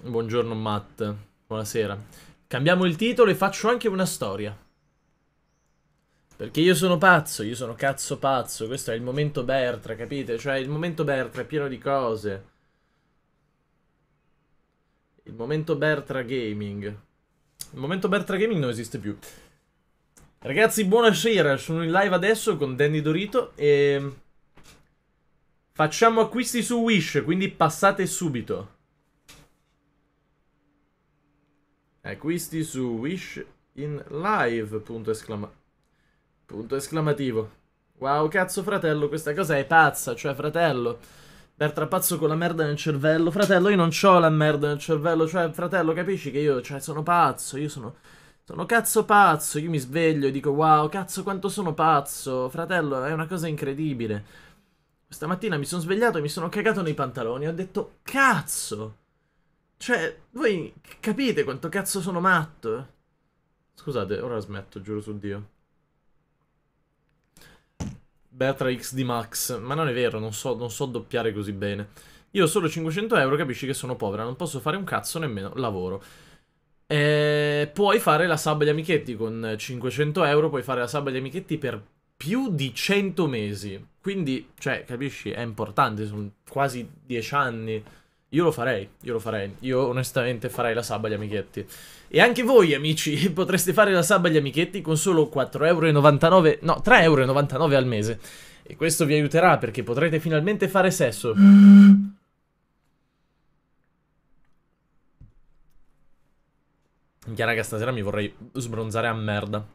Buongiorno Matt, buonasera. Cambiamo il titolo e faccio anche una storia. Perché io sono pazzo, io sono cazzo pazzo, questo è il momento Bertra, capite? Cioè il momento Bertra è pieno di cose. Il momento Bertra Gaming. Il momento Bertra Gaming non esiste più. Ragazzi, buonasera, sono in live adesso con Danny Dorito e... Facciamo acquisti su Wish, quindi passate subito. Acquisti su Wish in live, punto, esclama punto esclamativo. Wow, cazzo fratello, questa cosa è pazza, cioè fratello... Bertra pazzo con la merda nel cervello. Fratello, io non ho la merda nel cervello. Cioè, fratello, capisci che io cioè, sono pazzo. Io sono. Sono cazzo pazzo. Io mi sveglio e dico, wow, cazzo, quanto sono pazzo. Fratello, è una cosa incredibile. Questa mattina mi sono svegliato e mi sono cagato nei pantaloni. Ho detto, cazzo. Cioè, voi capite quanto cazzo sono matto? Scusate, ora smetto, giuro su Dio. Beatrix di Max. Ma non è vero, non so, non so doppiare così bene. Io ho solo 500 euro, capisci che sono povera, non posso fare un cazzo nemmeno lavoro. E puoi fare la sub agli amichetti con 500 euro, puoi fare la sub agli amichetti per più di 100 mesi. Quindi, cioè, capisci, è importante, sono quasi 10 anni. Io lo farei, io lo farei. Io onestamente farei la sub agli amichetti. E anche voi, amici, potreste fare la sub agli amichetti con solo 4,99€, no, 3,99€ al mese. E questo vi aiuterà perché potrete finalmente fare sesso. Minchia, raga, stasera mi vorrei sbronzare a merda.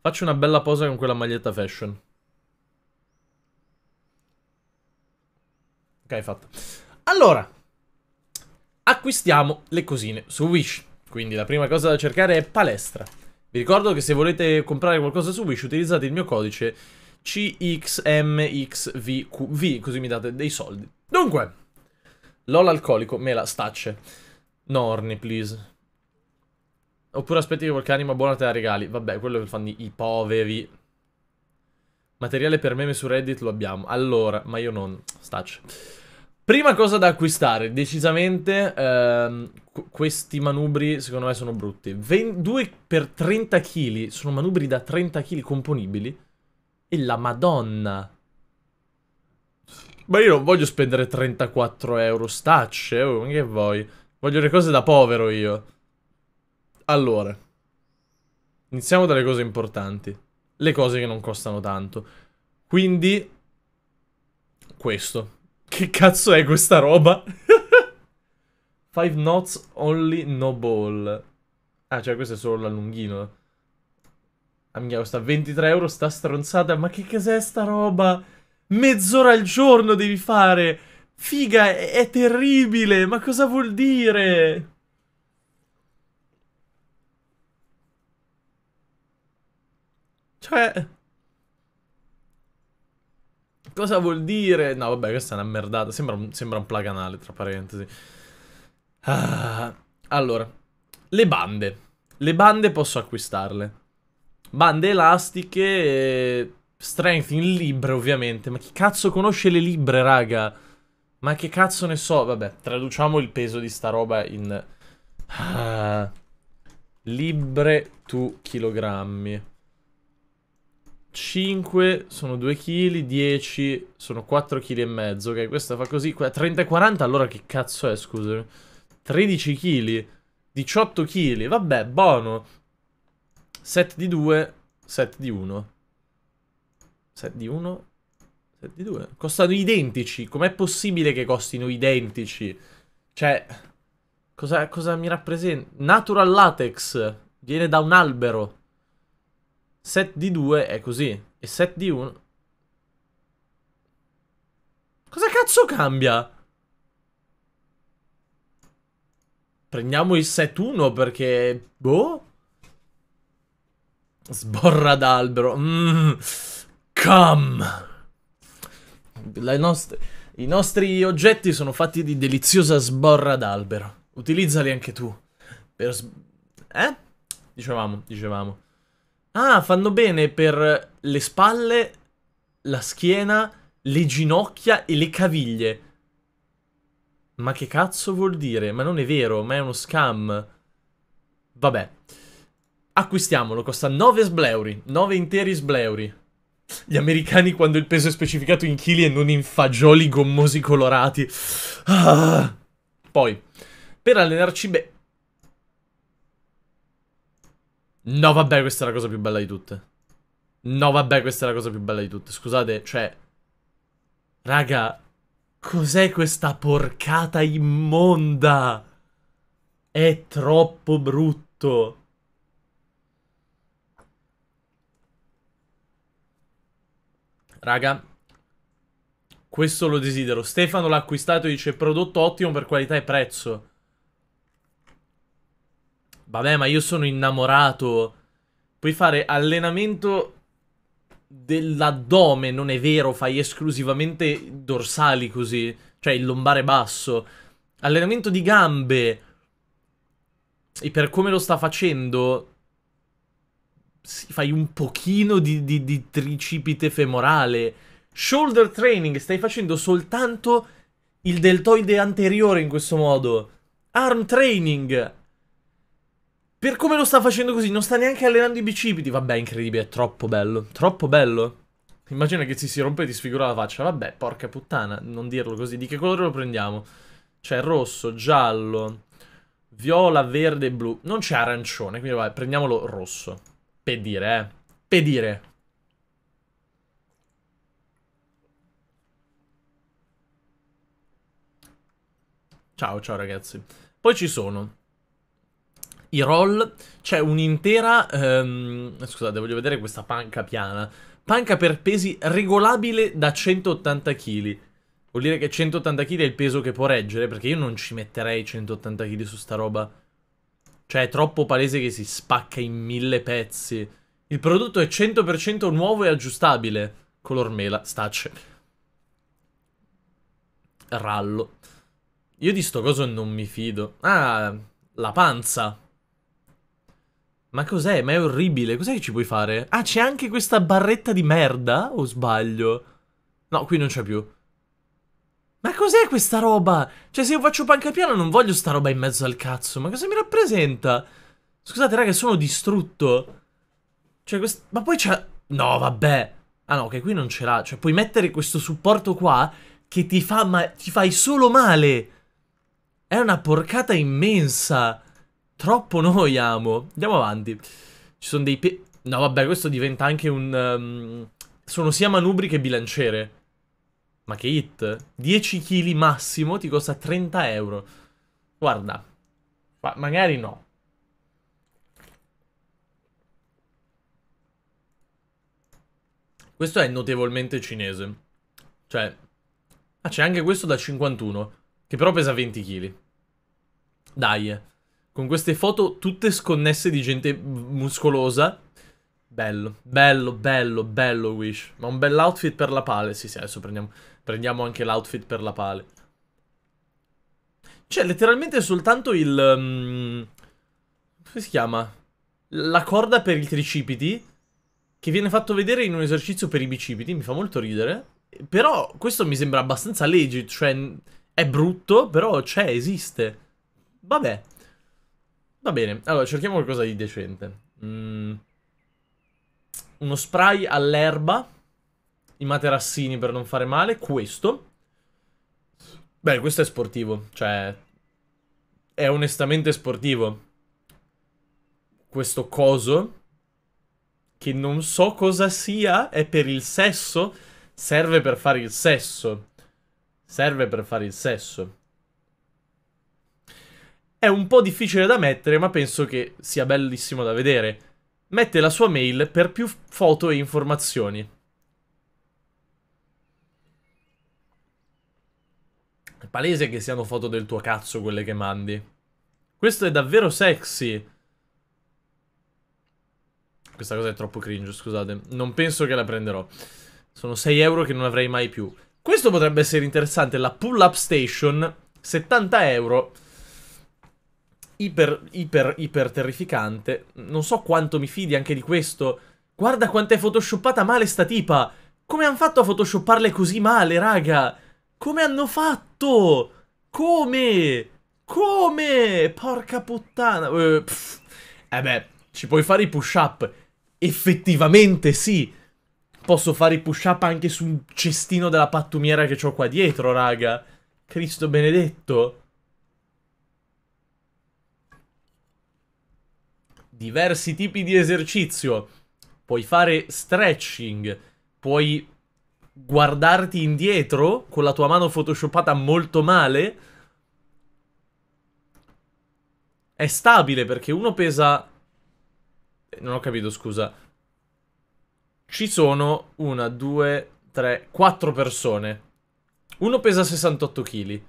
Faccio una bella posa con quella maglietta fashion. Ok, fatto. Allora, acquistiamo le cosine su Wish. Quindi la prima cosa da cercare è palestra. Vi ricordo che se volete comprare qualcosa su Wish utilizzate il mio codice CXMXVQV, così mi date dei soldi. Dunque, LOL alcolico, mela, stacce. No, orni, please. Oppure aspetti che qualche anima buona te la regali. Vabbè, quello che fanno i poveri. Materiale per meme su Reddit lo abbiamo. Allora, ma io non. Stacce. Prima cosa da acquistare, decisamente ehm, questi manubri secondo me sono brutti. 2 per 30 kg, sono manubri da 30 kg componibili. E la madonna. Ma io non voglio spendere 34 euro stacce, oh, che vuoi? Voglio le cose da povero io. Allora, iniziamo dalle cose importanti. Le cose che non costano tanto. Quindi, questo. Che cazzo è questa roba? Five knots only no ball. Ah, cioè questo è solo l'allunghino. Ah, minchia, costa 23 euro sta stronzata. Ma che cos'è sta roba? Mezz'ora al giorno devi fare. Figa, è, è terribile. Ma cosa vuol dire? Cioè... Cosa vuol dire? No, vabbè, questa è una merdata. Sembra un, sembra un placanale, tra parentesi. Ah, allora, le bande. Le bande posso acquistarle. Bande elastiche. Eh, strength in libre, ovviamente. Ma chi cazzo conosce le libre, raga? Ma che cazzo ne so? Vabbè, traduciamo il peso di sta roba in... Ah, libre tu chilogrammi. 5 sono 2 kg, 10 sono 4 kg e mezzo. Ok, questa fa così. 30-40 e allora che cazzo è, scusami. 13 kg, 18 kg, vabbè, buono. 7 di 2, 7 di 1. 7 di 1, 7 di 2. Costano identici. Com'è possibile che costino identici? Cioè, cosa, cosa mi rappresenta? Natural latex. Viene da un albero. Set di 2 è così. E set di 1... Cosa cazzo cambia? Prendiamo il set 1 perché... Boh? Sborra d'albero. Mm. Come! Nost I nostri oggetti sono fatti di deliziosa sborra d'albero. Utilizzali anche tu. Per... Eh? Dicevamo, dicevamo. Ah, fanno bene per le spalle, la schiena, le ginocchia e le caviglie. Ma che cazzo vuol dire? Ma non è vero, ma è uno scam. Vabbè. Acquistiamolo, costa 9 sbleuri, 9 interi sbleuri. Gli americani quando il peso è specificato in chili e non in fagioli gommosi colorati. Ah. Poi, per allenarci bene... No vabbè questa è la cosa più bella di tutte No vabbè questa è la cosa più bella di tutte Scusate cioè Raga Cos'è questa porcata immonda È troppo brutto Raga Questo lo desidero Stefano l'ha acquistato e dice Prodotto ottimo per qualità e prezzo Vabbè, ma io sono innamorato. Puoi fare allenamento dell'addome, non è vero, fai esclusivamente dorsali così, cioè il lombare basso. Allenamento di gambe. E per come lo sta facendo, fai un pochino di, di, di tricipite femorale. Shoulder training, stai facendo soltanto il deltoide anteriore in questo modo. Arm training, per come lo sta facendo così, non sta neanche allenando i bicipiti. Vabbè, incredibile, è troppo bello. Troppo bello. Immagina che si si rompe e ti sfigura la faccia. Vabbè, porca puttana, non dirlo così. Di che colore lo prendiamo? C'è rosso, giallo, viola, verde e blu. Non c'è arancione, quindi vabbè, prendiamolo rosso. Per dire, eh. Per dire. Ciao, ciao ragazzi. Poi ci sono i roll, c'è un'intera... Ehm, scusate, voglio vedere questa panca piana. Panca per pesi regolabile da 180 kg. Vuol dire che 180 kg è il peso che può reggere, perché io non ci metterei 180 kg su sta roba. Cioè è troppo palese che si spacca in mille pezzi. Il prodotto è 100% nuovo e aggiustabile. Color mela, stacce. Rallo. Io di sto coso non mi fido. Ah, la panza. Ma cos'è? Ma è orribile. Cos'è che ci puoi fare? Ah, c'è anche questa barretta di merda? O sbaglio? No, qui non c'è più. Ma cos'è questa roba? Cioè, se io faccio pancapiano non voglio sta roba in mezzo al cazzo. Ma cosa mi rappresenta? Scusate, raga, sono distrutto. Cioè, quest... Ma poi c'è... No, vabbè. Ah, no, che qui non ce l'ha. Cioè, puoi mettere questo supporto qua che ti fa... Ma... Ti fai solo male. È una porcata immensa. Troppo noi amo. Andiamo avanti. Ci sono dei pe... No, vabbè, questo diventa anche un... Um... Sono sia manubri che bilanciere. Ma che hit. 10 kg massimo ti costa 30 euro. Guarda. Ma magari no. Questo è notevolmente cinese. Cioè... Ah, c'è anche questo da 51. Che però pesa 20 kg. Dai con queste foto tutte sconnesse di gente muscolosa. Bello, bello, bello, bello Wish. Ma un bel outfit per la pale. Sì, sì, adesso prendiamo, prendiamo anche l'outfit per la pale. Cioè, letteralmente soltanto il... Um, come si chiama? La corda per i tricipiti, che viene fatto vedere in un esercizio per i bicipiti, mi fa molto ridere. Però questo mi sembra abbastanza legit, cioè è brutto, però c'è, esiste. Vabbè. Va bene, allora cerchiamo qualcosa di decente. Mm. Uno spray all'erba. I materassini per non fare male. Questo. Beh, questo è sportivo. Cioè, è onestamente sportivo. Questo coso. Che non so cosa sia. È per il sesso. Serve per fare il sesso. Serve per fare il sesso. È un po' difficile da mettere, ma penso che sia bellissimo da vedere. Mette la sua mail per più foto e informazioni. È palese che siano foto del tuo cazzo quelle che mandi. Questo è davvero sexy. Questa cosa è troppo cringe, scusate. Non penso che la prenderò. Sono 6 euro che non avrei mai più. Questo potrebbe essere interessante, la pull-up station, 70 euro iper, iper, iper terrificante. Non so quanto mi fidi anche di questo. Guarda quanto è photoshoppata male sta tipa! Come hanno fatto a photoshopparle così male, raga? Come hanno fatto? Come? Come? Porca puttana. Eh, eh beh, ci puoi fare i push-up. Effettivamente sì. Posso fare i push-up anche su un cestino della pattumiera che ho qua dietro, raga. Cristo benedetto. diversi tipi di esercizio, puoi fare stretching, puoi guardarti indietro con la tua mano photoshoppata molto male. È stabile perché uno pesa... Eh, non ho capito, scusa. Ci sono una, due, tre, quattro persone. Uno pesa 68 kg,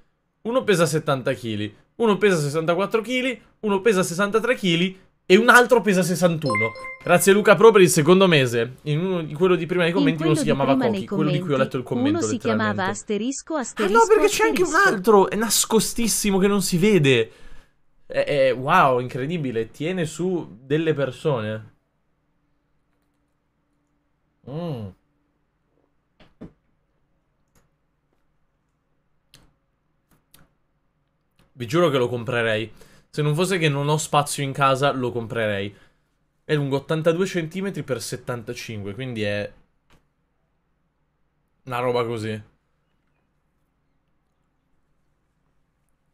uno pesa 70 kg, uno pesa 64 kg, uno pesa 63 kg e un altro pesa 61 Grazie Luca Pro per il secondo mese In, uno, in quello di prima nei commenti uno si chiamava Koki Quello di cui ho letto il commento Uno si chiamava asterisco asterisco Ah no perché c'è anche un altro È nascostissimo che non si vede è, è, Wow incredibile Tiene su delle persone mm. Vi giuro che lo comprerei se non fosse che non ho spazio in casa, lo comprerei. È lungo 82 cm x 75, quindi è... Una roba così.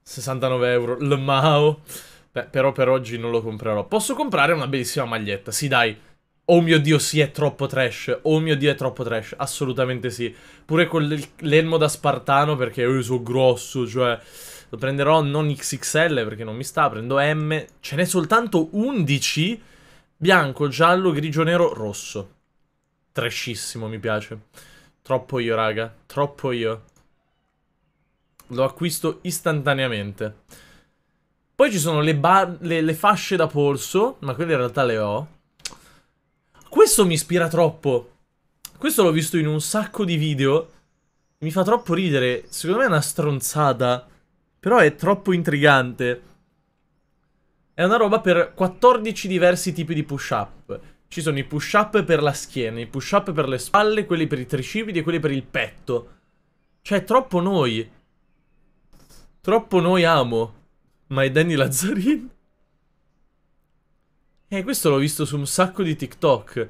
69 euro. Il Mao. Beh, però per oggi non lo comprerò. Posso comprare una bellissima maglietta, sì dai. Oh mio Dio, sì, è troppo trash. Oh mio Dio, è troppo trash. Assolutamente sì. Pure con l'elmo da spartano, perché io sono grosso, cioè... Lo prenderò non XXL perché non mi sta, prendo M. Ce n'è soltanto 11. Bianco, giallo, grigio, nero, rosso. Trescissimo, mi piace. Troppo io, raga. Troppo io. Lo acquisto istantaneamente. Poi ci sono le, le, le fasce da polso, ma quelle in realtà le ho. Questo mi ispira troppo. Questo l'ho visto in un sacco di video. Mi fa troppo ridere. Secondo me è una stronzata. Però è troppo intrigante. È una roba per 14 diversi tipi di push-up. Ci sono i push-up per la schiena, i push-up per le spalle, quelli per i tricipiti e quelli per il petto. Cioè, troppo noi. Troppo noi amo. Ma è Danny Lazzarin? Eh, questo l'ho visto su un sacco di TikTok.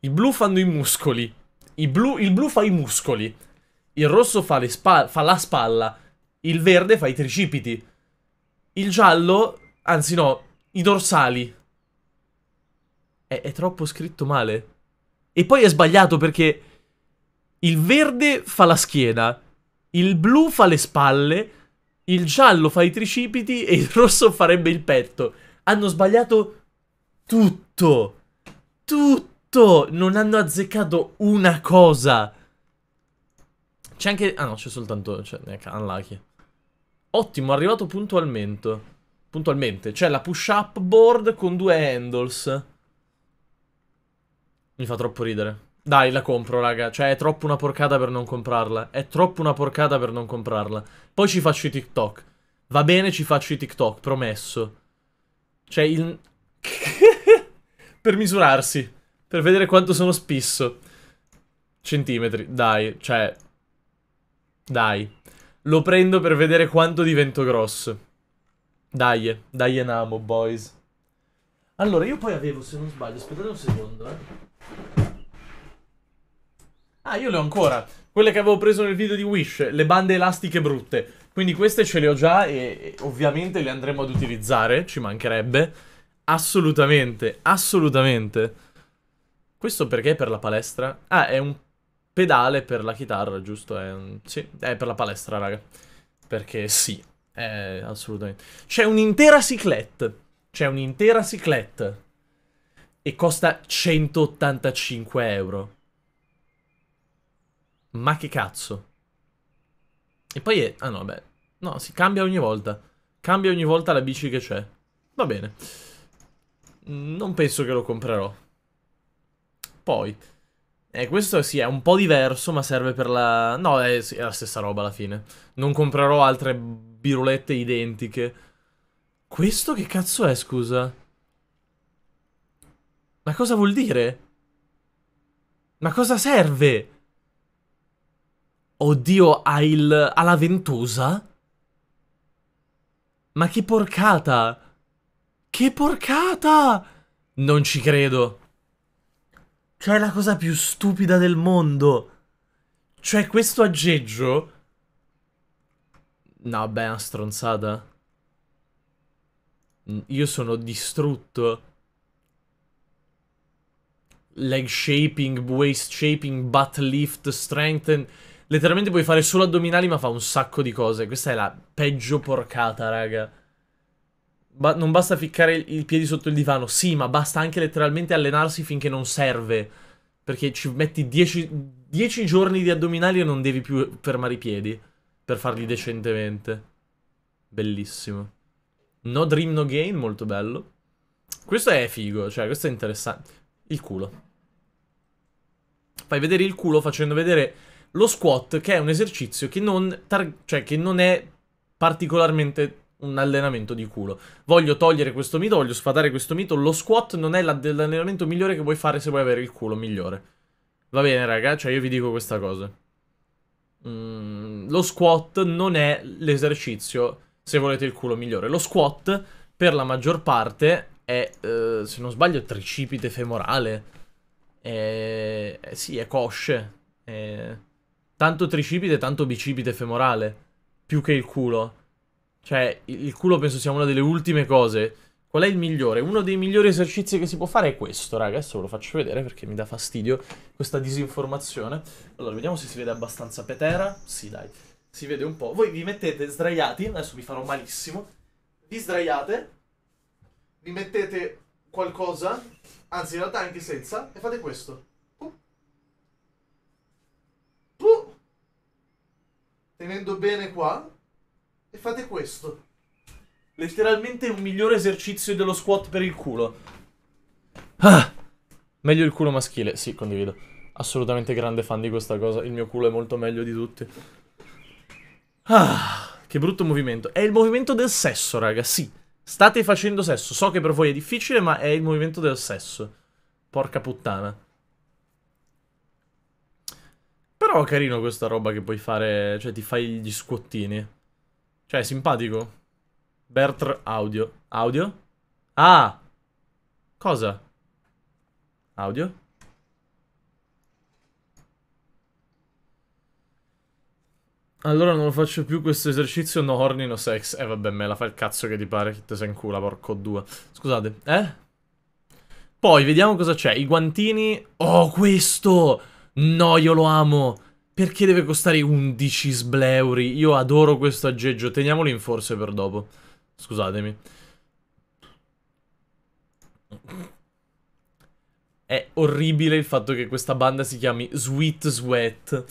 I blu fanno i muscoli. I blu, il blu fa i muscoli. Il rosso fa, fa la spalla. Il verde fa i tricipiti. Il giallo, anzi no, i dorsali. È, è troppo scritto male. E poi è sbagliato perché il verde fa la schiena, il blu fa le spalle, il giallo fa i tricipiti e il rosso farebbe il petto. Hanno sbagliato tutto. Tutto. Non hanno azzeccato una cosa. C'è anche... Ah no, c'è soltanto... Cioè, unlucky. Ottimo, arrivato puntualmente. Puntualmente. C'è la push-up board con due handles. Mi fa troppo ridere. Dai, la compro, raga. Cioè, è troppo una porcata per non comprarla. È troppo una porcata per non comprarla. Poi ci faccio i TikTok. Va bene, ci faccio i TikTok, promesso. Cioè, il... per misurarsi. Per vedere quanto sono spisso. Centimetri, dai, cioè... Dai. Lo prendo per vedere quanto divento grosso. Dai, dai in amo, boys. Allora, io poi avevo, se non sbaglio, aspettate un secondo, eh. Ah, io le ho ancora. Quelle che avevo preso nel video di Wish, le bande elastiche brutte. Quindi queste ce le ho già e, e ovviamente le andremo ad utilizzare, ci mancherebbe. Assolutamente, assolutamente. Questo perché per la palestra? Ah, è un pedale per la chitarra, giusto? È un... Sì, è per la palestra, raga. Perché sì, è assolutamente. C'è un'intera ciclette. C'è un'intera ciclette. E costa 185 euro. Ma che cazzo? E poi è... Ah no, beh. No, si cambia ogni volta. Cambia ogni volta la bici che c'è. Va bene. Non penso che lo comprerò. Poi... Eh, questo sì, è un po' diverso, ma serve per la... No, è, è la stessa roba alla fine. Non comprerò altre birulette identiche. Questo che cazzo è, scusa? Ma cosa vuol dire? Ma cosa serve? Oddio, ha il... ha la ventosa? Ma che porcata! Che porcata! Non ci credo. Cioè, è la cosa più stupida del mondo. Cioè, questo aggeggio... No, beh, è una stronzata. Io sono distrutto. Leg shaping, waist shaping, butt lift, strengthen... Letteralmente puoi fare solo addominali ma fa un sacco di cose. Questa è la peggio porcata, raga. Ba non basta ficcare i piedi sotto il divano, sì, ma basta anche letteralmente allenarsi finché non serve. Perché ci metti 10 giorni di addominali e non devi più fermare i piedi per farli decentemente. Bellissimo. No Dream No Gain, molto bello. Questo è figo, cioè questo è interessante. Il culo. Fai vedere il culo facendo vedere lo squat, che è un esercizio che non, cioè, che non è particolarmente un allenamento di culo. Voglio togliere questo mito, voglio sfatare questo mito. Lo squat non è l'allenamento migliore che puoi fare se vuoi avere il culo migliore. Va bene, raga, cioè io vi dico questa cosa. Mm, lo squat non è l'esercizio se volete il culo migliore. Lo squat, per la maggior parte, è, eh, se non sbaglio, tricipite femorale. È, eh, sì, è cosce. È tanto tricipite, tanto bicipite femorale. Più che il culo. Cioè, il culo penso sia una delle ultime cose. Qual è il migliore? Uno dei migliori esercizi che si può fare è questo, raga. Adesso ve lo faccio vedere perché mi dà fastidio questa disinformazione. Allora, vediamo se si vede abbastanza petera. Sì, dai. Si vede un po'. Voi vi mettete sdraiati, adesso vi farò malissimo. Vi sdraiate, vi mettete qualcosa, anzi in realtà anche senza, e fate questo. Puh. Puh. Tenendo bene qua, fate questo. Letteralmente un migliore esercizio dello squat per il culo. Ah! Meglio il culo maschile, sì, condivido. Assolutamente grande fan di questa cosa, il mio culo è molto meglio di tutti. Ah, che brutto movimento. È il movimento del sesso, raga, sì. State facendo sesso. So che per voi è difficile, ma è il movimento del sesso. Porca puttana. Però carino questa roba che puoi fare, cioè ti fai gli squattini. Cioè, simpatico. Bertr audio. Audio? Ah! Cosa? Audio? Allora non lo faccio più questo esercizio, no horny, no sex. Eh vabbè, me la fa il cazzo che ti pare, che te sei in culo, porco due. Scusate, eh? Poi, vediamo cosa c'è. I guantini... Oh, questo! No, io lo amo! Perché deve costare 11 sbleuri? Io adoro questo aggeggio. Teniamolo in forse per dopo. Scusatemi. È orribile il fatto che questa banda si chiami Sweet Sweat.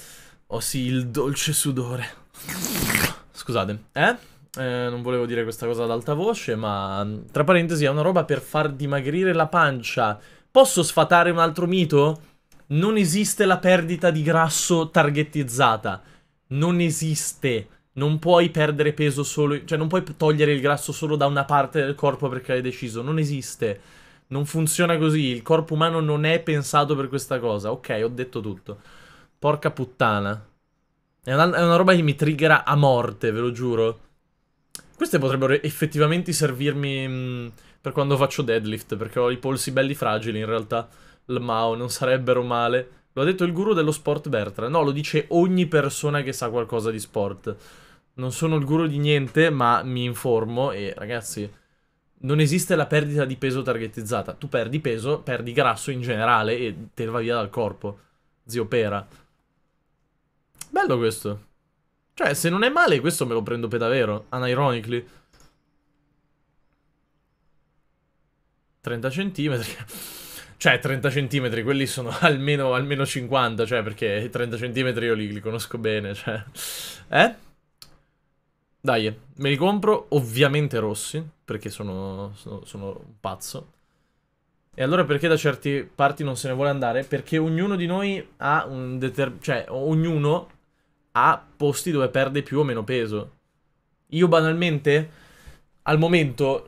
Oh sì, il dolce sudore. Scusate, eh? eh? non volevo dire questa cosa ad alta voce, ma mm, tra parentesi è una roba per far dimagrire la pancia. Posso sfatare un altro mito? non esiste la perdita di grasso targetizzata. Non esiste. Non puoi perdere peso solo... Cioè, non puoi togliere il grasso solo da una parte del corpo perché hai deciso. Non esiste. Non funziona così. Il corpo umano non è pensato per questa cosa. Ok, ho detto tutto. Porca puttana. È una, è una roba che mi triggera a morte, ve lo giuro. Queste potrebbero effettivamente servirmi mh, mm, per quando faccio deadlift, perché ho i polsi belli fragili in realtà. Lmao, non sarebbero male. Lo ha detto il guru dello sport Bertrand. No, lo dice ogni persona che sa qualcosa di sport. Non sono il guru di niente, ma mi informo e ragazzi, non esiste la perdita di peso targetizzata. Tu perdi peso, perdi grasso in generale e te va via dal corpo. Zio Pera. Bello questo. Cioè, se non è male, questo me lo prendo per davvero. Unironically. 30 centimetri. Cioè, 30 centimetri, quelli sono almeno, almeno 50, cioè, perché 30 centimetri io li, li conosco bene, cioè. Eh? Dai, me li compro, ovviamente rossi, perché sono, sono, sono un pazzo. E allora perché da certe parti non se ne vuole andare? Perché ognuno di noi ha un determinato... cioè, ognuno ha posti dove perde più o meno peso. Io banalmente, al momento,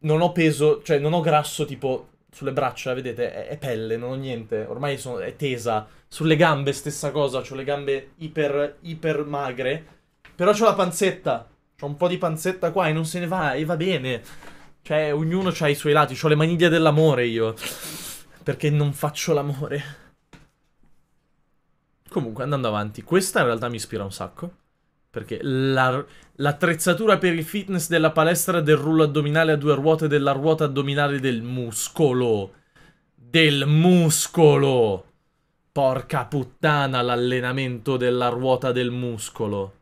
non ho peso, cioè non ho grasso tipo sulle braccia, vedete, è, è, pelle, non ho niente, ormai sono, è tesa. Sulle gambe stessa cosa, ho le gambe iper, iper magre, però ho la panzetta, ho un po' di panzetta qua e non se ne va, e va bene. Cioè, ognuno ha i suoi lati, ho le maniglie dell'amore io, perché non faccio l'amore. Comunque, andando avanti, questa in realtà mi ispira un sacco. Perché la, l'attrezzatura per il fitness della palestra del rullo addominale a due ruote della ruota addominale del muscolo. Del muscolo! Porca puttana l'allenamento della ruota del muscolo.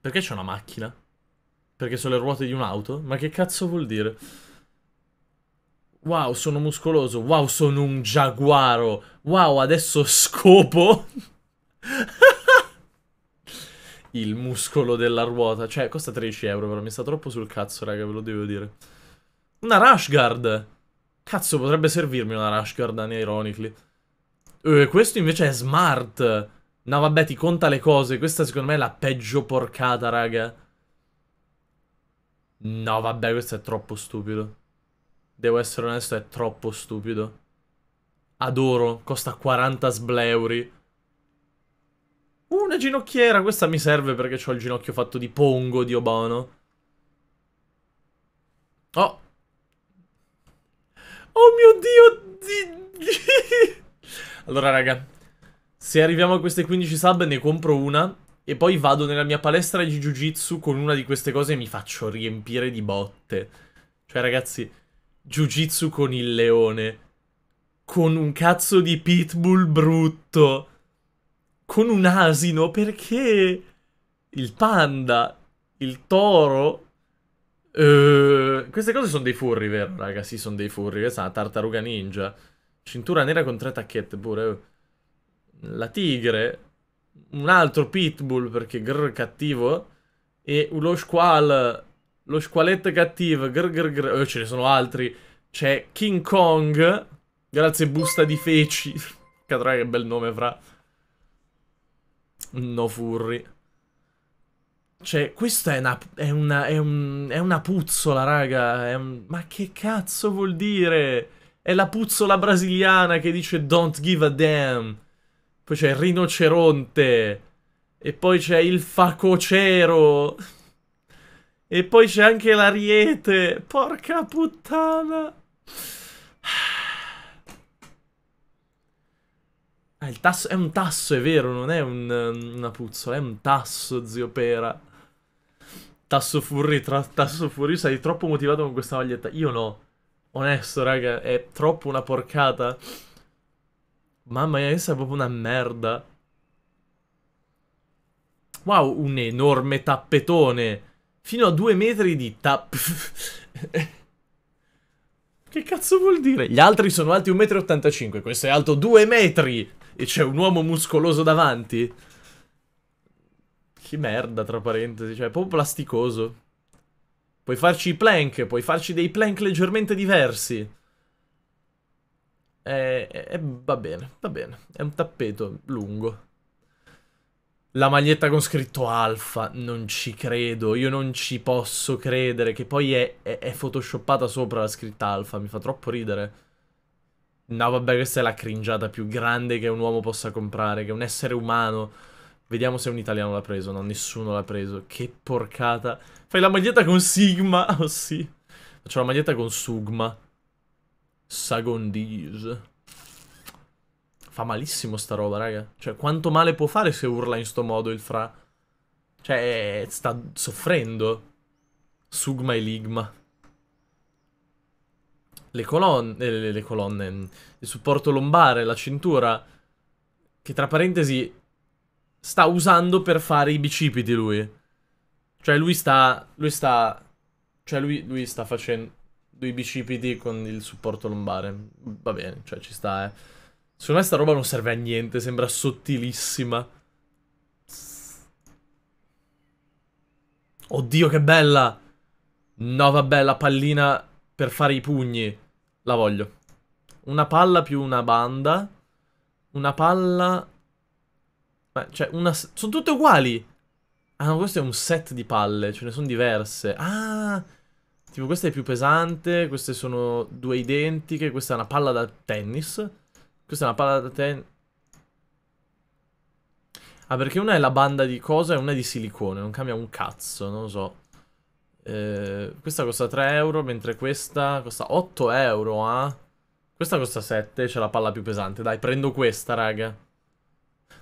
Perché c'è una macchina? Perché sono le ruote di un'auto? Ma che cazzo vuol dire? Wow, sono muscoloso. Wow, sono un giaguaro. Wow, adesso scopo il muscolo della ruota. Cioè, costa 13 euro, però mi sta troppo sul cazzo, raga, ve lo devo dire. Una rush guard! Cazzo, potrebbe servirmi una rush guard, ironically. Eh, questo invece è smart. No, vabbè, ti conta le cose. Questa, secondo me, è la peggio porcata, raga. No, vabbè, questo è troppo stupido. Devo essere onesto, è troppo stupido. Adoro, costa 40 sbleuri. Una ginocchiera, questa mi serve perché ho il ginocchio fatto di pongo di Obano. Oh! Oh mio Dio! Di... allora, raga. Se arriviamo a queste 15 sub ne compro una e poi vado nella mia palestra di Jiu-Jitsu con una di queste cose e mi faccio riempire di botte. Cioè, ragazzi, Jiu-Jitsu con il leone. Con un cazzo di pitbull brutto con un asino perché il panda, il toro... Uh, queste cose sono dei furri, vero, raga? Sì, sono dei furri. Questa è una tartaruga ninja. Cintura nera con tre tacchette pure. La tigre. Un altro pitbull perché grr cattivo. E lo squal. Lo squaletto cattivo. Grr grr grr. Oh, ce ne sono altri. C'è King Kong. Grazie busta di feci. Cadrà che bel nome, fra. No furri. Cioè, questa è una, è una, è un, è una puzzola, raga. Un... ma che cazzo vuol dire? È la puzzola brasiliana che dice don't give a damn. Poi c'è il rinoceronte. E poi c'è il facocero. E poi c'è anche l'ariete. Porca puttana. Ah, il tasso, è un tasso, è vero, non è un, eh, una puzzola, è un tasso, zio Pera. Tasso Furry, tasso Furry, sei troppo motivato con questa maglietta. Io no. Onesto, raga, è troppo una porcata. Mamma mia, questa è proprio una merda. Wow, un enorme tappetone. Fino a due metri di tapp... che cazzo vuol dire? Gli altri sono alti 1,85 m, questo è alto 2 metri! e c'è un uomo muscoloso davanti. Che merda, tra parentesi, cioè, è proprio plasticoso. Puoi farci i plank, puoi farci dei plank leggermente diversi. E, e, va bene, va bene. È un tappeto lungo. La maglietta con scritto alfa, non ci credo, io non ci posso credere, che poi è, è, è photoshoppata sopra la scritta alfa, mi fa troppo ridere. No, vabbè, questa è la cringiata più grande che un uomo possa comprare, che un essere umano. Vediamo se un italiano l'ha preso. No, nessuno l'ha preso. Che porcata. Fai la maglietta con Sigma. Oh sì. Faccio la maglietta con Sugma. Sagondis. Fa malissimo sta roba, raga. Cioè, quanto male può fare se urla in sto modo il fra? Cioè, eh, sta soffrendo. Sugma e Ligma le colonne, eh, le, le colonne, mm, il supporto lombare, la cintura, che tra parentesi sta usando per fare i bicipiti lui. Cioè lui sta, lui sta, cioè lui, lui sta facendo i bicipiti con il supporto lombare. Va bene, cioè ci sta, eh. Secondo me sta roba non serve a niente, sembra sottilissima. Oddio che bella! No vabbè, la pallina per fare i pugni. La voglio. Una palla più una banda. Una palla... Ma, cioè, una... Sono tutte uguali! Ah no, questo è un set di palle, ce ne sono diverse. Ah! Tipo, questa è più pesante, queste sono due identiche, questa è una palla da tennis. Questa è una palla da tennis... Ah, perché una è la banda di cosa e una è di silicone, non cambia un cazzo, non lo so. Eh, questa costa 3 euro, mentre questa costa 8 euro, ah. Questa costa 7, c'è la palla più pesante. Dai, prendo questa, raga.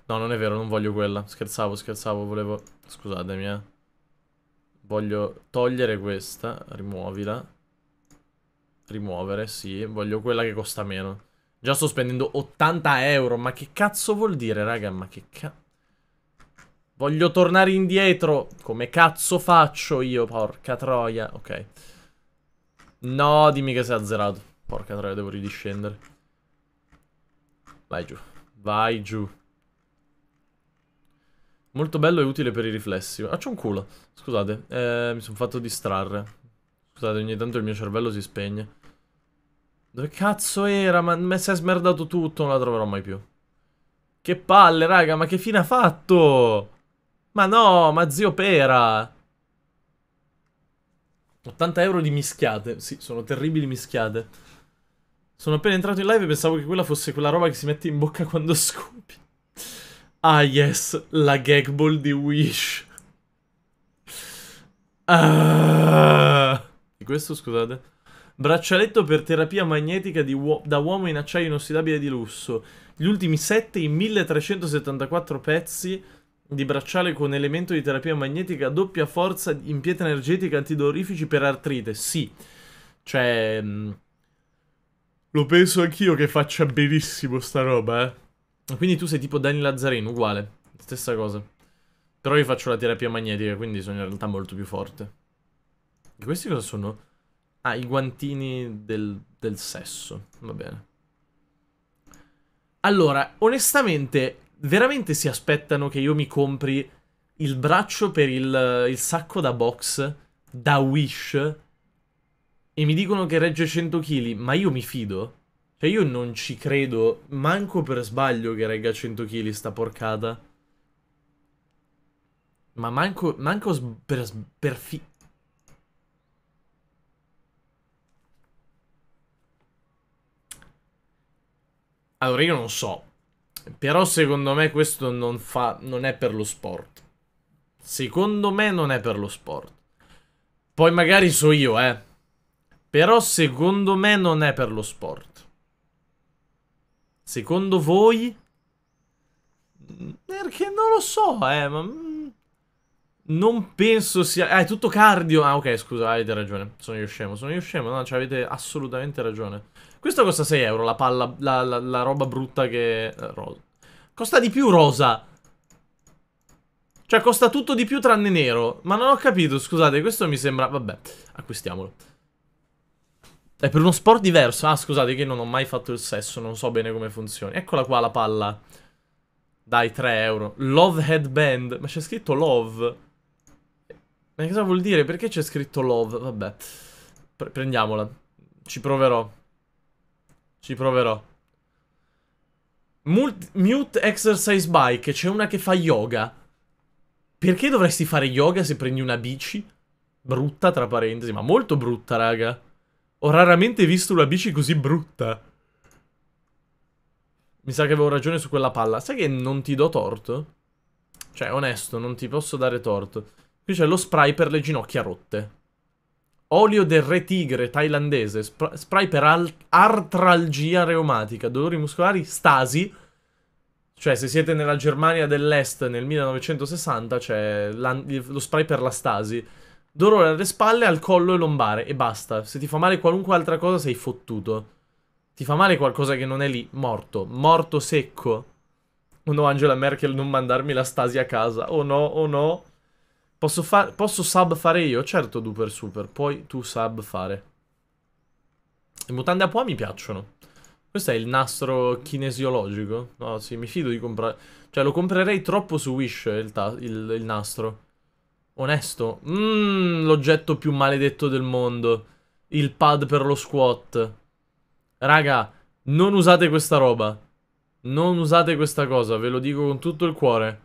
No, non è vero, non voglio quella. Scherzavo, scherzavo, volevo... Scusatemi, eh. Voglio togliere questa, rimuovila. Rimuovere, sì. Voglio quella che costa meno. Già sto spendendo 80 euro, ma che cazzo vuol dire, raga? Ma che cazzo... Voglio tornare indietro. Come cazzo faccio io, porca troia. Ok. No, dimmi che sei azzerato. Porca troia, devo ridiscendere. Vai giù. Vai giù. Molto bello e utile per i riflessi. Ah, c'è un culo. Scusate, eh, mi sono fatto distrarre. Scusate, ogni tanto il mio cervello si spegne. Dove cazzo era? Ma mi si è smerdato tutto, non la troverò mai più. Che palle, raga, ma che fine ha fatto? Ma no, ma zio Pera! 80 euro di mischiate. Sì, sono terribili mischiate. Sono appena entrato in live e pensavo che quella fosse quella roba che si mette in bocca quando scopi. Ah, yes, la gag ball di Wish. Ah. E questo, scusate. Braccialetto per terapia magnetica uo da uomo in acciaio inossidabile di lusso. Gli ultimi 7 in 1374 pezzi di bracciale con elemento di terapia magnetica, doppia forza, in pietra energetica, antidorifici per artrite. Sì, cioè... Mm, lo penso anch'io che faccia benissimo sta roba, eh. Quindi tu sei tipo Dani Lazzarino, uguale. Stessa cosa. Però io faccio la terapia magnetica, quindi sono in realtà molto più forte. E questi cosa sono? Ah, i guantini del, del sesso. Va bene. Allora, onestamente, veramente si aspettano che io mi compri il braccio per il, il sacco da box da Wish e mi dicono che regge 100 kg, ma io mi fido? Cioè io non ci credo, manco per sbaglio che regga 100 kg sta porcata. Ma manco, manco per, per fi... Allora io non so, però secondo me questo non, fa, non è per lo sport. Secondo me non è per lo sport. Poi magari so io, eh. Però secondo me non è per lo sport. Secondo voi? Perché non lo so, eh, ma... Mm, non penso sia... Ah, è tutto cardio. Ah, ok, scusa, avete ragione. Sono io scemo, sono io scemo. No, cioè avete assolutamente ragione. Questo costa 6 euro, la palla, la, la, la roba brutta che... Eh, rosa. Costa di più rosa. Cioè costa tutto di più tranne nero. Ma non ho capito, scusate, questo mi sembra... Vabbè, acquistiamolo. È per uno sport diverso. Ah, scusate, che non ho mai fatto il sesso, non so bene come funzioni. Eccola qua la palla. Dai, 3 euro. Love headband. Ma c'è scritto love. Ma cosa vuol dire? Perché c'è scritto love? Vabbè. Prendiamola. Ci proverò. Ci proverò. Mult mute exercise bike, c'è una che fa yoga. Perché dovresti fare yoga se prendi una bici? Brutta, tra parentesi, ma molto brutta, raga. Ho raramente visto una bici così brutta. Mi sa che avevo ragione su quella palla. Sai che non ti do torto? Cioè, onesto, non ti posso dare torto. Qui c'è lo spray per le ginocchia rotte. Olio del re tigre thailandese, sp spray per artralgia reumatica, dolori muscolari, stasi. Cioè, se siete nella Germania dell'Est nel 1960, c'è lo spray per la stasi. Dolore alle spalle, al collo e lombare, e basta. Se ti fa male qualunque altra cosa, sei fottuto. Ti fa male qualcosa che non è lì, morto. Morto secco. Oh no, Angela Merkel, non mandarmi la stasi a casa. Oh no, oh no. Posso, far, posso sub fare io? Certo, Duper Super. Puoi tu sub fare. Le mutande a po' mi piacciono. Questo è il nastro kinesiologico? No, sì, mi fido di comprare... Cioè, lo comprerei troppo su Wish, il, il, il nastro. Onesto. Mmm, l'oggetto più maledetto del mondo. Il pad per lo squat. Raga, non usate questa roba. Non usate questa cosa, ve lo dico con tutto il cuore.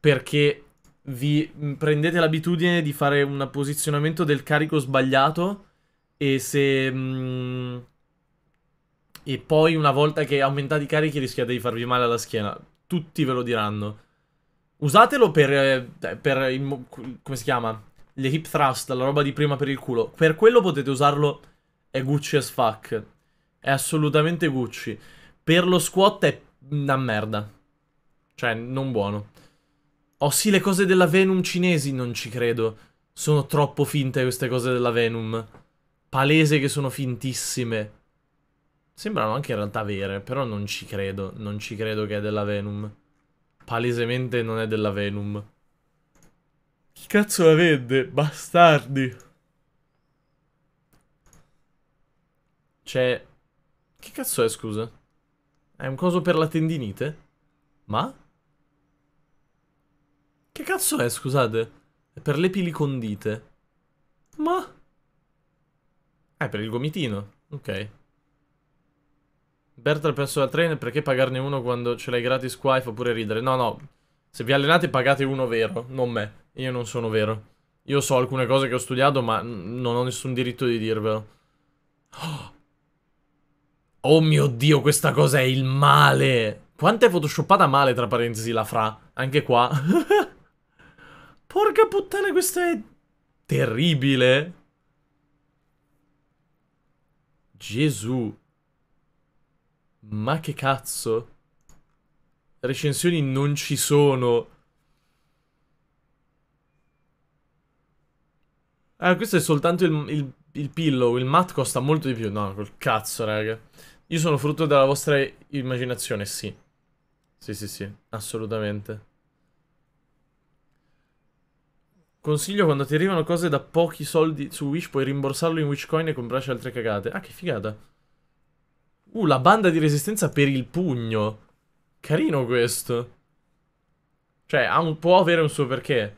Perché vi mm, prendete l'abitudine di fare un posizionamento del carico sbagliato e se... Mh, mm, e poi una volta che aumentate i carichi rischiate di farvi male alla schiena. Tutti ve lo diranno. Usatelo per... Eh, per il, come si chiama? Le hip thrust, la roba di prima per il culo. Per quello potete usarlo... È Gucci as fuck. È assolutamente Gucci. Per lo squat è una merda. Cioè, non buono. Oh sì, le cose della Venom cinesi, non ci credo. Sono troppo finte queste cose della Venom. Palese che sono fintissime. Sembrano anche in realtà vere, però non ci credo. Non ci credo che è della Venom. Palesemente non è della Venom. Chi cazzo la vende? Bastardi. Cioè... Che cazzo è, scusa? È un coso per la tendinite? Ma? Che cazzo è, scusate? È per le pili condite. Ma... È eh, per il gomitino. Ok. Bertrand penso al trainer, perché pagarne uno quando ce l'hai gratis qua e fa pure ridere? No, no. Se vi allenate pagate uno vero, non me. Io non sono vero. Io so alcune cose che ho studiato, ma non ho nessun diritto di dirvelo. Oh, oh mio Dio, questa cosa è il male! Quanto è photoshoppata male, tra parentesi, la fra. Anche qua. Porca puttana, questo è terribile. Gesù. Ma che cazzo? Recensioni non ci sono. Ah, questo è soltanto il, il, il pillow. Il mat costa molto di più. No, col cazzo, raga. Io sono frutto della vostra immaginazione, sì. Sì, sì, sì, assolutamente. Consiglio quando ti arrivano cose da pochi soldi su Wish puoi rimborsarlo in Wishcoin e comprarci altre cagate. Ah, che figata. Uh, la banda di resistenza per il pugno. Carino questo. Cioè, un, può avere un suo perché.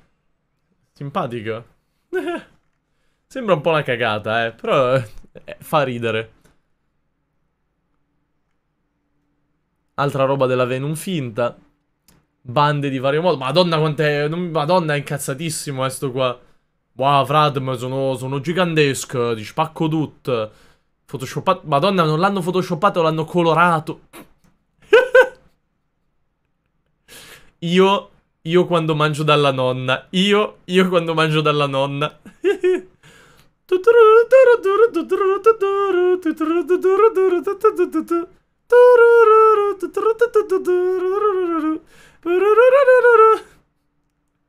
Simpatico. Sembra un po' una cagata, eh, però eh, fa ridere. Altra roba della Venom finta bande di vario modo. Madonna quant'è... Madonna è incazzatissimo questo qua. Wow, Fradm, sono, sono gigantesco, ti spacco tutto. Photoshoppato... Madonna, non l'hanno photoshoppato, l'hanno colorato. io... Io quando mangio dalla nonna. Io... Io quando mangio dalla nonna.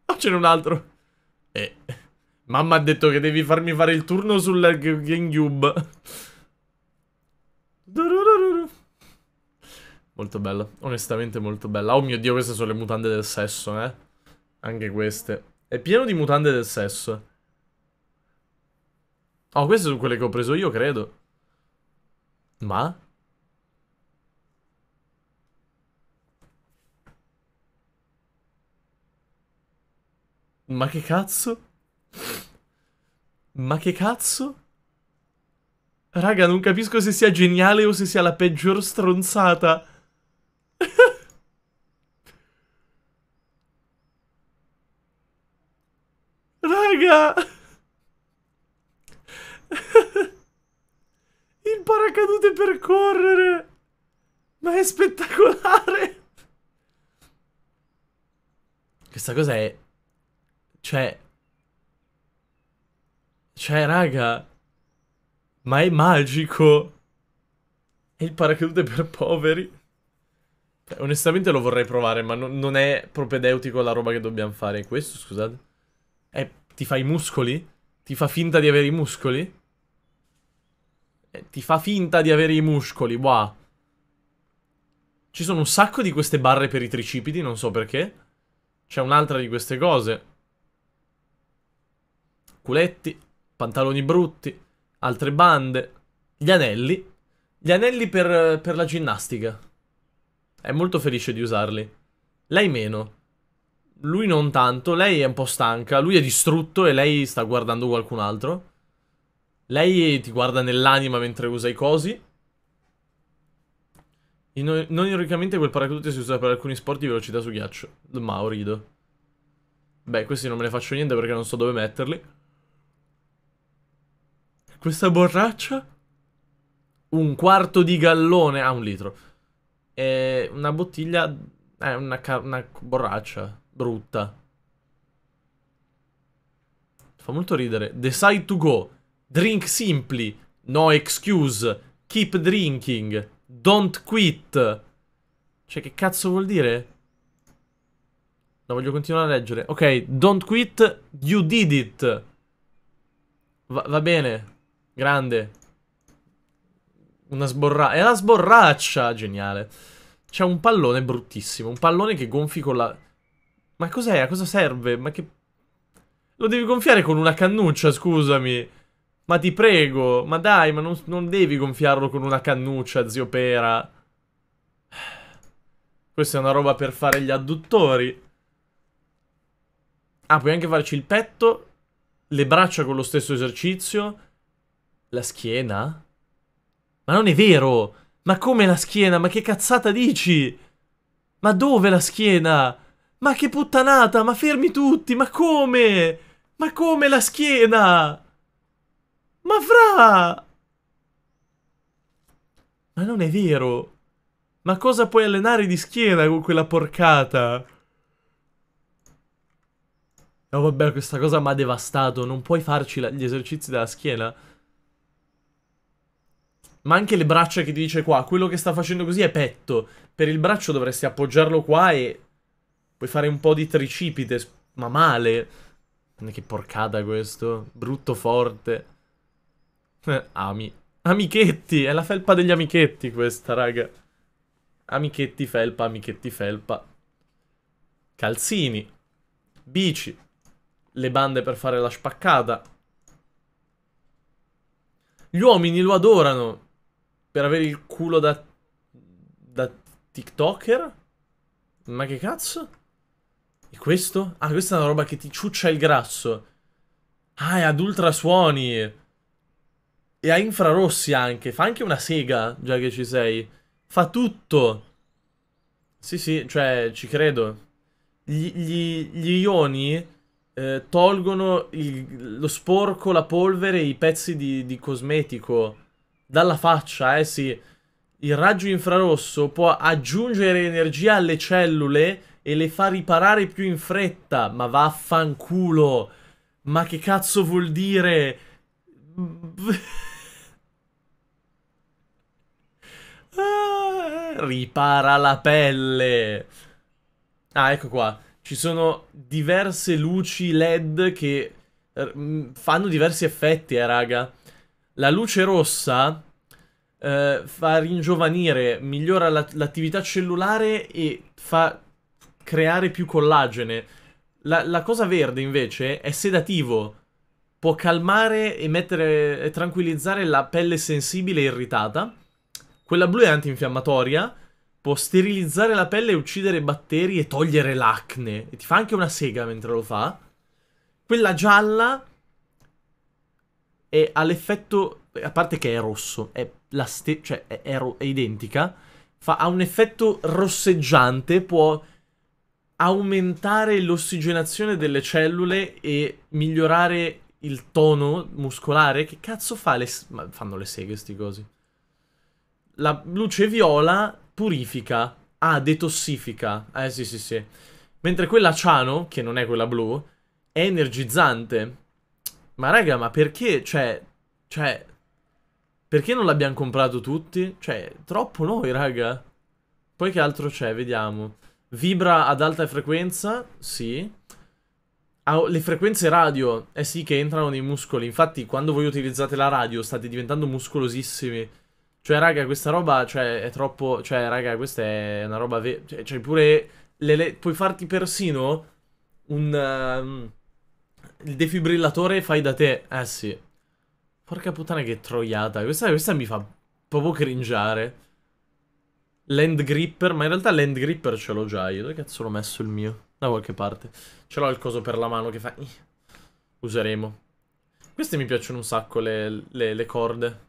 Oh, n'è un altro. Eh. Mamma ha detto che devi farmi fare il turno sulla GameCube. Molto bella, onestamente molto bella. Oh mio Dio, queste sono le mutande del sesso, eh. Anche queste. È pieno di mutande del sesso. Oh, queste sono quelle che ho preso io, credo. Ma? Ma che cazzo? Ma che cazzo? Raga, non capisco se sia geniale o se sia la peggior stronzata. Raga! Il paracadute per correre! Ma è spettacolare! Questa cosa è cioè... Cioè, raga... Ma è magico! E il paracadute per poveri. Beh, cioè, onestamente lo vorrei provare, ma no, non è propedeutico la roba che dobbiamo fare. Questo, scusate? È, ti fa i muscoli? Ti fa finta di avere i muscoli? Eh, ti fa finta di avere i muscoli, wow. Ci sono un sacco di queste barre per i tricipiti, non so perché. C'è un'altra di queste cose culetti, pantaloni brutti, altre bande, gli anelli. Gli anelli per, per la ginnastica. È molto felice di usarli. Lei meno. Lui non tanto, lei è un po' stanca, lui è distrutto e lei sta guardando qualcun altro. Lei ti guarda nell'anima mentre usa i cosi. In, non ironicamente quel paracadute si usa per alcuni sport di velocità su ghiaccio. Ma rido. Beh, questi non me ne faccio niente perché non so dove metterli. Questa borraccia? Un quarto di gallone. Ah, un litro. E una bottiglia... Eh, una, una borraccia. Brutta. Fa molto ridere. Decide to go. Drink simply. No excuse. Keep drinking. Don't quit. Cioè, che cazzo vuol dire? No, voglio continuare a leggere. Ok, don't quit, you did it. Va, va bene. Grande. Una sborraccia. È la sborraccia! Geniale. C'è un pallone bruttissimo. Un pallone che gonfi con la... Ma cos'è? A cosa serve? Ma che... Lo devi gonfiare con una cannuccia, scusami. Ma ti prego. Ma dai, ma non, non devi gonfiarlo con una cannuccia, zio Pera. Questa è una roba per fare gli adduttori. Ah, puoi anche farci il petto. Le braccia con lo stesso esercizio. La schiena? Ma non è vero! Ma come la schiena? Ma che cazzata dici? Ma dove la schiena? Ma che puttanata! Ma fermi tutti! Ma come? Ma come la schiena? Ma fra! Ma non è vero! Ma cosa puoi allenare di schiena con quella porcata? No vabbè, questa cosa mi ha devastato. Non puoi farci gli esercizi della schiena? Ma anche le braccia che ti dice qua, quello che sta facendo così è petto. Per il braccio dovresti appoggiarlo qua e puoi fare un po' di tricipite, ma male. Non è che porcata questo, brutto forte. Eh, ami. Amichetti, è la felpa degli amichetti questa, raga. Amichetti felpa, amichetti felpa. Calzini. Bici. Le bande per fare la spaccata. Gli uomini lo adorano per avere il culo da, da TikToker? Ma che cazzo? E questo? Ah, questa è una roba che ti ciuccia il grasso. Ah, è ad ultrasuoni. E a infrarossi anche. Fa anche una sega, già che ci sei. Fa tutto. Sì, sì, cioè, ci credo. Gli, gli, gli ioni eh, tolgono il, lo sporco, la polvere e i pezzi di, di cosmetico dalla faccia, eh sì, il raggio infrarosso può aggiungere energia alle cellule e le fa riparare più in fretta. Ma vaffanculo! Ma che cazzo vuol dire? Ah, ripara la pelle! Ah, ecco qua. Ci sono diverse luci LED che eh, fanno diversi effetti, eh, raga la luce rossa eh, fa ringiovanire, migliora la- l'attività cellulare e fa creare più collagene. La-, la cosa verde invece è sedativo, può calmare e, mettere, e tranquillizzare la pelle sensibile e irritata. Quella blu è antinfiammatoria, può sterilizzare la pelle e uccidere batteri e togliere l'acne. E ti fa anche una sega mentre lo fa. Quella gialla e ha l'effetto, a parte che è rosso, è, la ste- cioè è, è, ro- è identica, fa, ha un effetto rosseggiante, può aumentare l'ossigenazione delle cellule e migliorare il tono muscolare. Che cazzo fa le... Ma fanno le seghe sti cosi. La luce viola purifica, ah, detossifica. Eh sì sì sì. Mentre quella ciano, che non è quella blu, è energizzante ma raga, ma perché, cioè, cioè, perché non l'abbiamo comprato tutti? Cioè, troppo noi, raga. Poi che altro c'è? Vediamo. Vibra ad alta frequenza? Sì. Ah, oh, le frequenze radio, eh sì, che entrano nei muscoli. Infatti, quando voi utilizzate la radio, state diventando muscolosissimi. Cioè, raga, questa roba, cioè, è troppo... Cioè, raga, questa è una roba... Ve... Cioè, pure... Le, le... Puoi farti persino un... Uh il defibrillatore fai da te. Eh sì. Porca puttana che troiata. Questa, questa mi fa proprio cringiare. Land gripper, ma in realtà land gripper ce l'ho già io. Dove cazzo l'ho messo il mio? Da qualche parte. Ce l'ho il coso per la mano che fa... Useremo. Queste mi piacciono un sacco, le, le, le corde.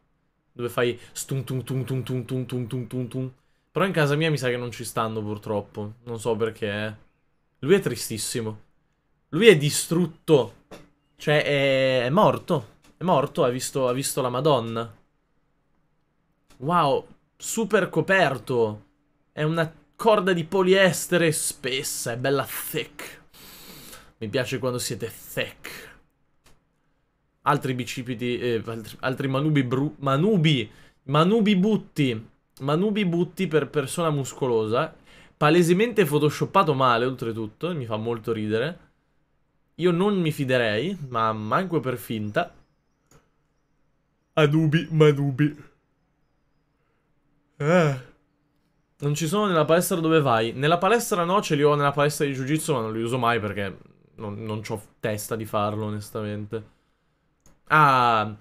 Dove fai... Stum tum tum tum tum tum tum tum tum tum. Però in casa mia mi sa che non ci stanno purtroppo. Non so perché. Eh. Lui è tristissimo. Lui è distrutto. Cioè, è, è morto. È morto, ha visto, ha visto la Madonna. Wow, super coperto. È una corda di poliestere spessa, è bella thick. Mi piace quando siete thick. Altri bicipiti, eh, altri, altri, manubi bru... Manubi! Manubi butti. Manubi butti per persona muscolosa. Palesemente photoshoppato male, oltretutto. Mi fa molto ridere. Io non mi fiderei, ma manco per finta. A dubi, ma dubi. Eh. Non ci sono nella palestra dove vai? Nella palestra no, ce li ho nella palestra di Jiu-Jitsu, ma non li uso mai perché non, non ho testa di farlo, onestamente. Ah,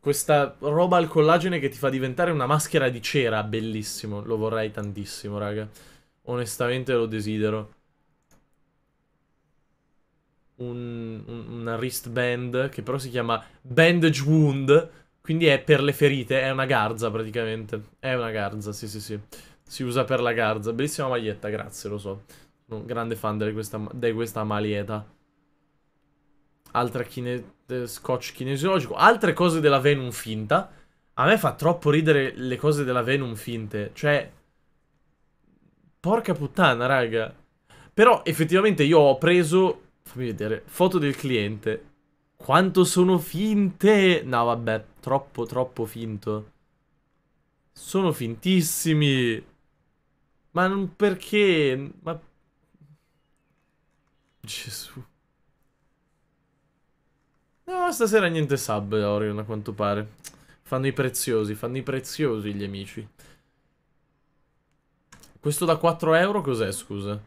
questa roba al collagene che ti fa diventare una maschera di cera, bellissimo. Lo vorrei tantissimo, raga. Onestamente lo desidero un, una wristband che però si chiama bandage wound, quindi è per le ferite, è una garza praticamente. È una garza, sì sì sì. Si usa per la garza. Bellissima maglietta, grazie, lo so. Sono un grande fan di questa, questa maglietta. Altra chine, eh, scotch kinesiologico. Altre cose della Venom finta. A me fa troppo ridere le cose della Venom finte. Cioè... Porca puttana, raga. Però effettivamente io ho preso Fammi vedere. Foto del cliente. Quanto sono finte! No, vabbè. Troppo, troppo finto. Sono fintissimi. Ma non perché? Ma... Gesù. No, stasera niente sub da Orion a quanto pare. Fanno i preziosi, fanno i preziosi gli amici. Questo da 4 euro cos'è, scusa?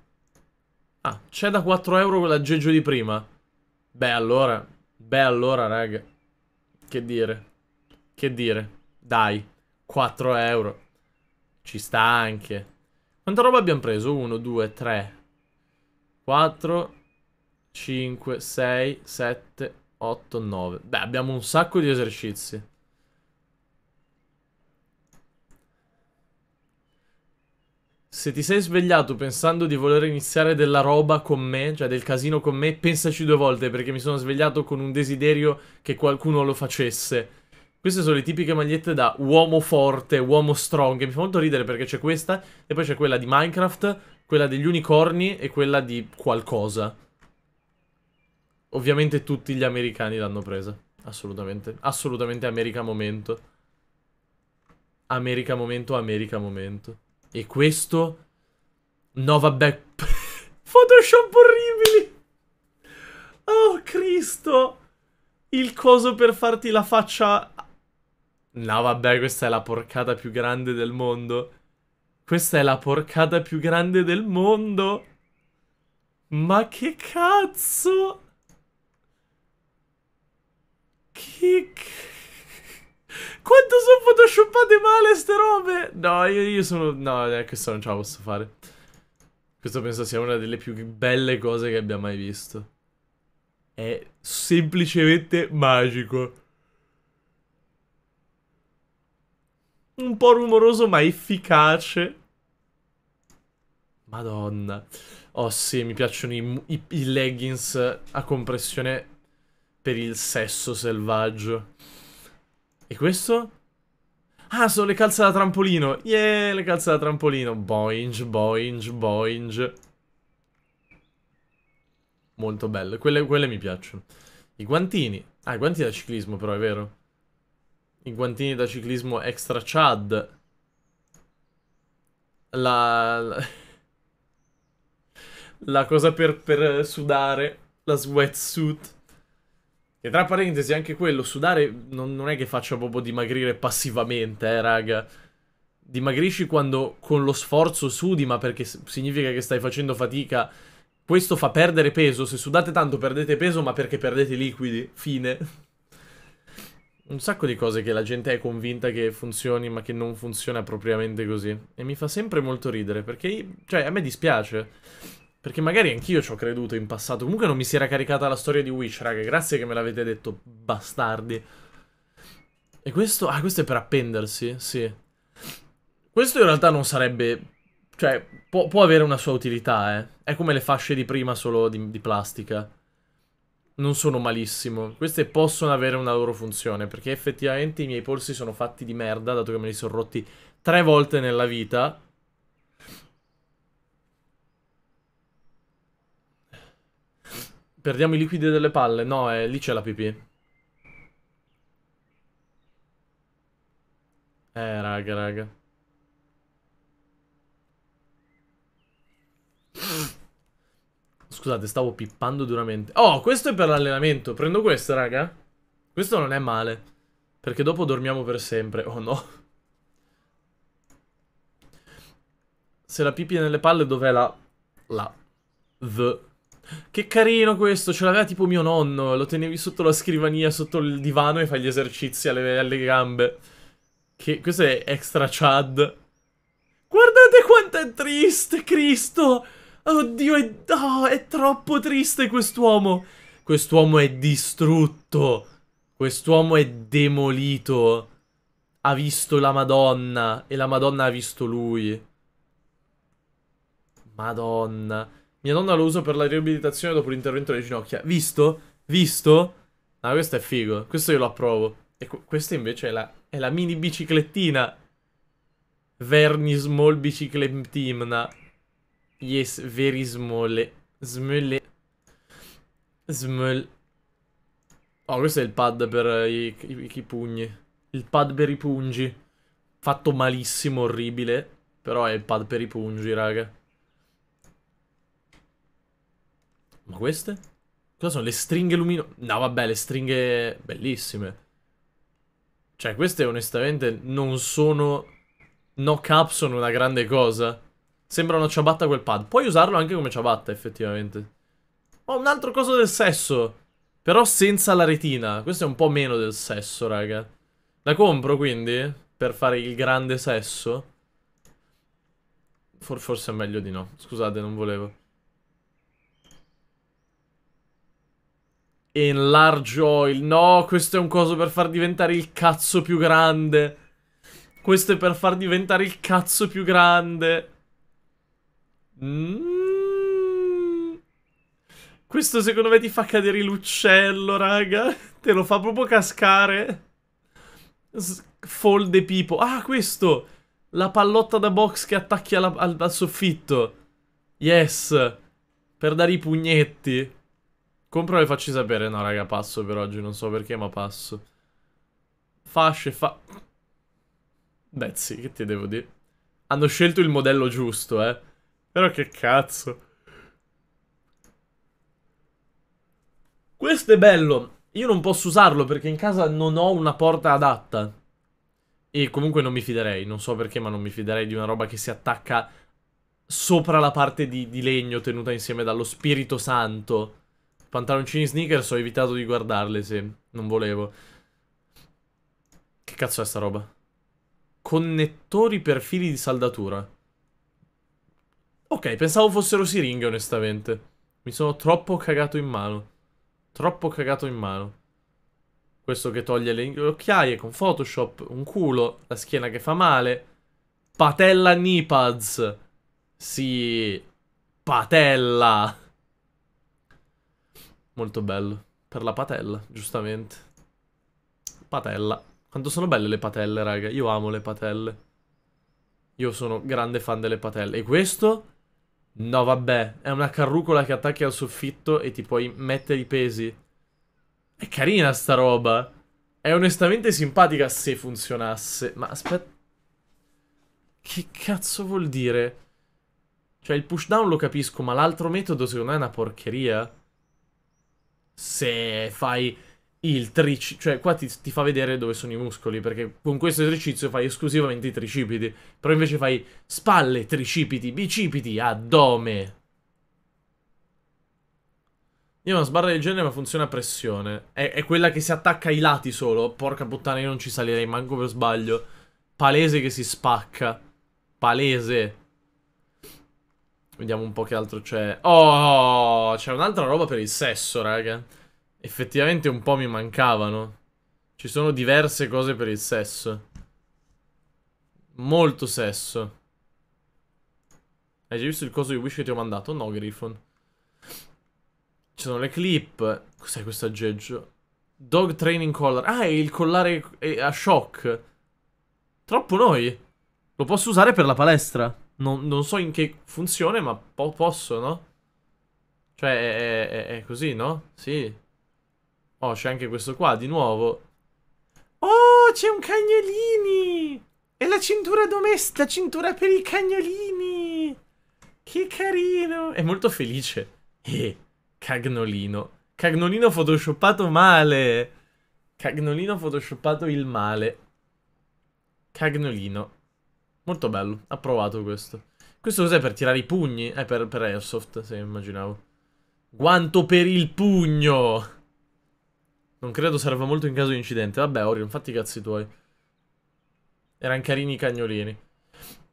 Ah, c'è da 4 euro l'aggeggio di prima? Beh allora, beh allora raga. Che dire? Che dire? Dai, 4 euro. Ci sta anche. Quanta roba abbiamo preso? 1, 2, 3, 4, 5, 6, 7, 8, 9. Beh, abbiamo un sacco di esercizi. Se ti sei svegliato pensando di voler iniziare della roba con me, cioè del casino con me, pensaci due volte perché mi sono svegliato con un desiderio che qualcuno lo facesse. Queste sono le tipiche magliette da uomo forte, uomo strong, che mi fa molto ridere perché c'è questa e poi c'è quella di Minecraft, quella degli unicorni e quella di qualcosa. Ovviamente tutti gli americani l'hanno presa, assolutamente, assolutamente America momento. America momento, America momento. E questo... No, vabbè... Photoshop orribili! Oh, Cristo! Il coso per farti la faccia... No, vabbè, questa è la porcata più grande del mondo. Questa è la porcata più grande del mondo! Ma che cazzo? Che cazzo? Quanto sono photoshoppate male ste robe! No, io, io sono... No, eh, questa non ce la posso fare. Questo penso sia una delle più belle cose che abbia mai visto. È semplicemente magico. Un po' rumoroso ma efficace. Madonna. Oh sì, mi piacciono i, i, i leggings a compressione per il sesso selvaggio. E questo? Ah, sono le calze da trampolino. Yeah, le calze da trampolino. Boing, boing, boing. Molto belle. Quelle, quelle mi piacciono. I guantini. Ah, i guantini da ciclismo però, è vero? I guantini da ciclismo extra chad. La... La cosa per, per sudare. La sweatsuit. Che tra parentesi anche quello, sudare non, non è che faccia proprio dimagrire passivamente, eh raga. Dimagrisci quando con lo sforzo sudi, ma perché significa che stai facendo fatica. Questo fa perdere peso, se sudate tanto perdete peso, ma perché perdete liquidi, fine. Un sacco di cose che la gente è convinta che funzioni, ma che non funziona propriamente così. E mi fa sempre molto ridere, perché... Cioè, a me dispiace. Perché magari anch'io ci ho creduto in passato. Comunque non mi si era caricata la storia di Witch, raga. Grazie che me l'avete detto, bastardi. E questo... Ah, questo è per appendersi, sì. Questo in realtà non sarebbe... Cioè, può, può avere una sua utilità, eh. È come le fasce di prima, solo di, di plastica. Non sono malissimo. Queste possono avere una loro funzione, perché effettivamente i miei polsi sono fatti di merda, dato che me li sono rotti tre volte nella vita Perdiamo i liquidi delle palle. No, eh, lì c'è la pipì. Eh, raga, raga. Scusate, stavo pippando duramente. Oh, questo è per l'allenamento. Prendo questo, raga. Questo non è male. Perché dopo dormiamo per sempre. Oh, no. Se la pipì è nelle palle, dov'è la... La... The... Che carino questo, ce l'aveva tipo mio nonno, lo tenevi sotto la scrivania, sotto il divano e fai gli esercizi alle, alle gambe. Che, questo è extra chad. Guardate quanto è triste, Cristo! Oddio, è, oh, è troppo triste quest'uomo! Quest'uomo è distrutto! Quest'uomo è demolito! Ha visto la Madonna e la Madonna ha visto lui. Madonna. Mia nonna lo uso per la riabilitazione dopo l'intervento delle ginocchia. Visto? Visto? Ah, questo è figo. Questo io lo approvo. E qu questa invece è la, è la mini biciclettina. Verni small biciclettina. Yes, very small. Small. Small. Oh, questo è il pad per i, i, i pugni. Il pad per i pungi. Fatto malissimo, orribile. Però è il pad per i pungi, raga. Ma queste? Cosa sono? Le stringhe luminose? No, vabbè, le stringhe... Bellissime. Cioè, queste onestamente non sono... No cap sono una grande cosa. Sembra una ciabatta quel pad. Puoi usarlo anche come ciabatta, effettivamente. Ho oh, un altro coso del sesso. Però senza la retina. Questo è un po' meno del sesso, raga. La compro, quindi? Per fare il grande sesso? For forse è meglio di no. Scusate, non volevo. enlarge oil. No, questo è un coso per far diventare il cazzo più grande. Questo è per far diventare il cazzo più grande. Mm. Questo secondo me ti fa cadere l'uccello, raga. Te lo fa proprio cascare. S folde pipo. Ah, questo! La pallotta da box che attacchi alla, al, al soffitto. Yes. Per dare i pugnetti. Compro e facci sapere. No, raga, passo per oggi. Non so perché, ma passo. Fasce, fa... Beh, sì, che ti devo dire? Hanno scelto il modello giusto, eh. Però che cazzo. Questo è bello. Io non posso usarlo perché in casa non ho una porta adatta. E comunque non mi fiderei, non so perché, ma non mi fiderei di una roba che si attacca sopra la parte di, di legno tenuta insieme dallo Spirito Santo. Pantaloncini sneakers ho evitato di guardarle, sì. Non volevo. Che cazzo è sta roba? Connettori per fili di saldatura. Ok, pensavo fossero siringhe, onestamente. Mi sono troppo cagato in mano. Troppo cagato in mano. Questo che toglie le occhiaie con Photoshop, un culo, la schiena che fa male. Patella knee pads. Sì. Patella. Molto bello. Per la patella, giustamente. Patella. Quanto sono belle le patelle, raga. Io amo le patelle. Io sono grande fan delle patelle. E questo? No, vabbè. È una carrucola che attacchi al soffitto e ti puoi mettere i pesi. È carina sta roba. È onestamente simpatica se funzionasse. Ma aspetta... Che cazzo vuol dire? Cioè, il pushdown lo capisco, ma l'altro metodo secondo me è una porcheria se fai il tricipite, cioè qua ti, ti, fa vedere dove sono i muscoli, perché con questo esercizio fai esclusivamente i tricipiti, però invece fai spalle, tricipiti, bicipiti, addome. Io una sbarra del genere ma funziona a pressione. È, è quella che si attacca ai lati solo. Porca puttana, io non ci salirei manco per sbaglio. Palese che si spacca. Palese. Vediamo un po' che altro c'è. Oh, c'è un'altra roba per il sesso, raga. Effettivamente un po' mi mancavano. Ci sono diverse cose per il sesso. Molto sesso. Hai già visto il coso di Wish che ti ho mandato? No, Griffon. Ci sono le clip. Cos'è questo aggeggio? Dog training collar. Ah, è il collare a shock. Troppo noi. Lo posso usare per la palestra. Non, non so in che funzione, ma po posso, no? Cioè, è, è, è così, no? Sì. Oh, c'è anche questo qua, di nuovo. Oh, c'è un cagnolini! È la cintura domestica, cintura per i cagnolini! Che carino! È molto felice. Eh, cagnolino. Cagnolino photoshoppato male! Cagnolino photoshoppato il male. Cagnolino. Molto bello, approvato questo. Questo cos'è per tirare i pugni? È eh, per, per Airsoft, se immaginavo. Guanto per il pugno! Non credo serva molto in caso di incidente. Vabbè, Orion, fatti i cazzi tuoi. Erano carini i cagnolini.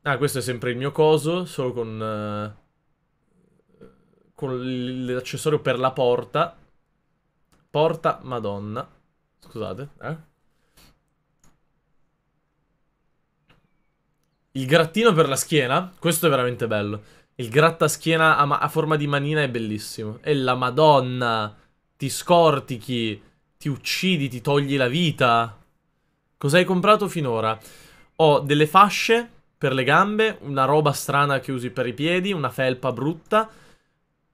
Ah, questo è sempre il mio coso, solo con... Uh, con l'accessorio per la porta. Porta, madonna. Scusate, eh? Il grattino per la schiena, questo è veramente bello. Il grattaschiena a, a forma di manina è bellissimo. E la madonna, ti scortichi, ti uccidi, ti togli la vita. Cosa hai comprato finora? Ho delle fasce per le gambe, una roba strana che usi per i piedi, una felpa brutta,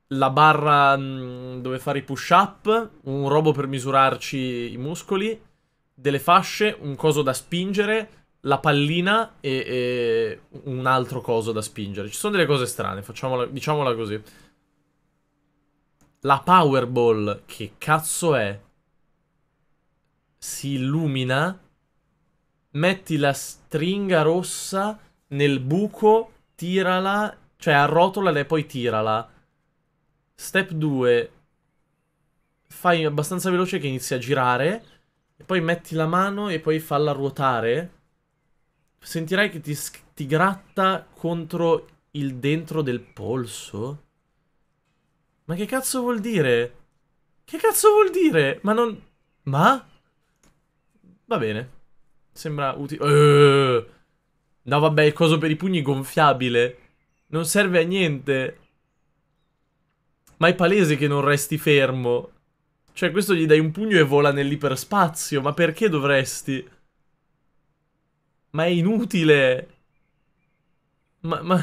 la barra mh, mm, dove fare i push-up, un robo per misurarci i muscoli, delle fasce, un coso da spingere, la pallina e, e, un altro coso da spingere. Ci sono delle cose strane, facciamola, diciamola così. La Powerball, che cazzo è? Si illumina, metti la stringa rossa nel buco, tirala, cioè arrotola e poi tirala. Step 2, fai abbastanza veloce che inizi a girare, e poi metti la mano e poi falla ruotare Sentirai che ti, ti gratta contro il dentro del polso? Ma che cazzo vuol dire? Che cazzo vuol dire? Ma non... Ma? Va bene. Sembra utile... Uh! No vabbè, il coso per i pugni gonfiabile. Non serve a niente. Ma è palese che non resti fermo. Cioè, questo gli dai un pugno e vola nell'iperspazio. Ma perché dovresti? Ma è inutile. Ma, ma...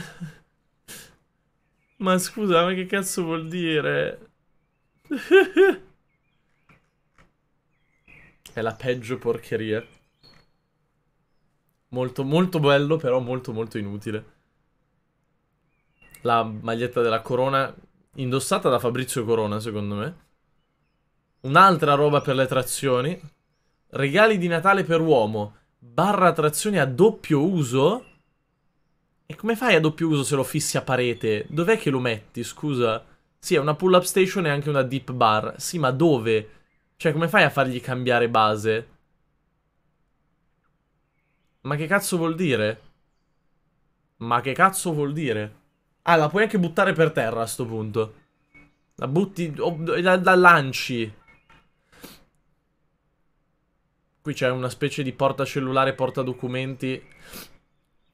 ma scusa, ma che cazzo vuol dire? è la peggio porcheria. Molto, molto bello, però molto, molto inutile. La maglietta della Corona, indossata da Fabrizio Corona, secondo me. Un'altra roba per le trazioni. Regali di Natale per uomo barra trazione a doppio uso? E come fai a doppio uso se lo fissi a parete? Dov'è che lo metti, scusa? Sì, è una pull-up station e anche una deep bar. Sì, ma dove? Cioè, come fai a fargli cambiare base? Ma che cazzo vuol dire? Ma che cazzo vuol dire? Ah, la puoi anche buttare per terra a sto punto. La butti... La, la lanci. Qui c'è una specie di porta cellulare, porta documenti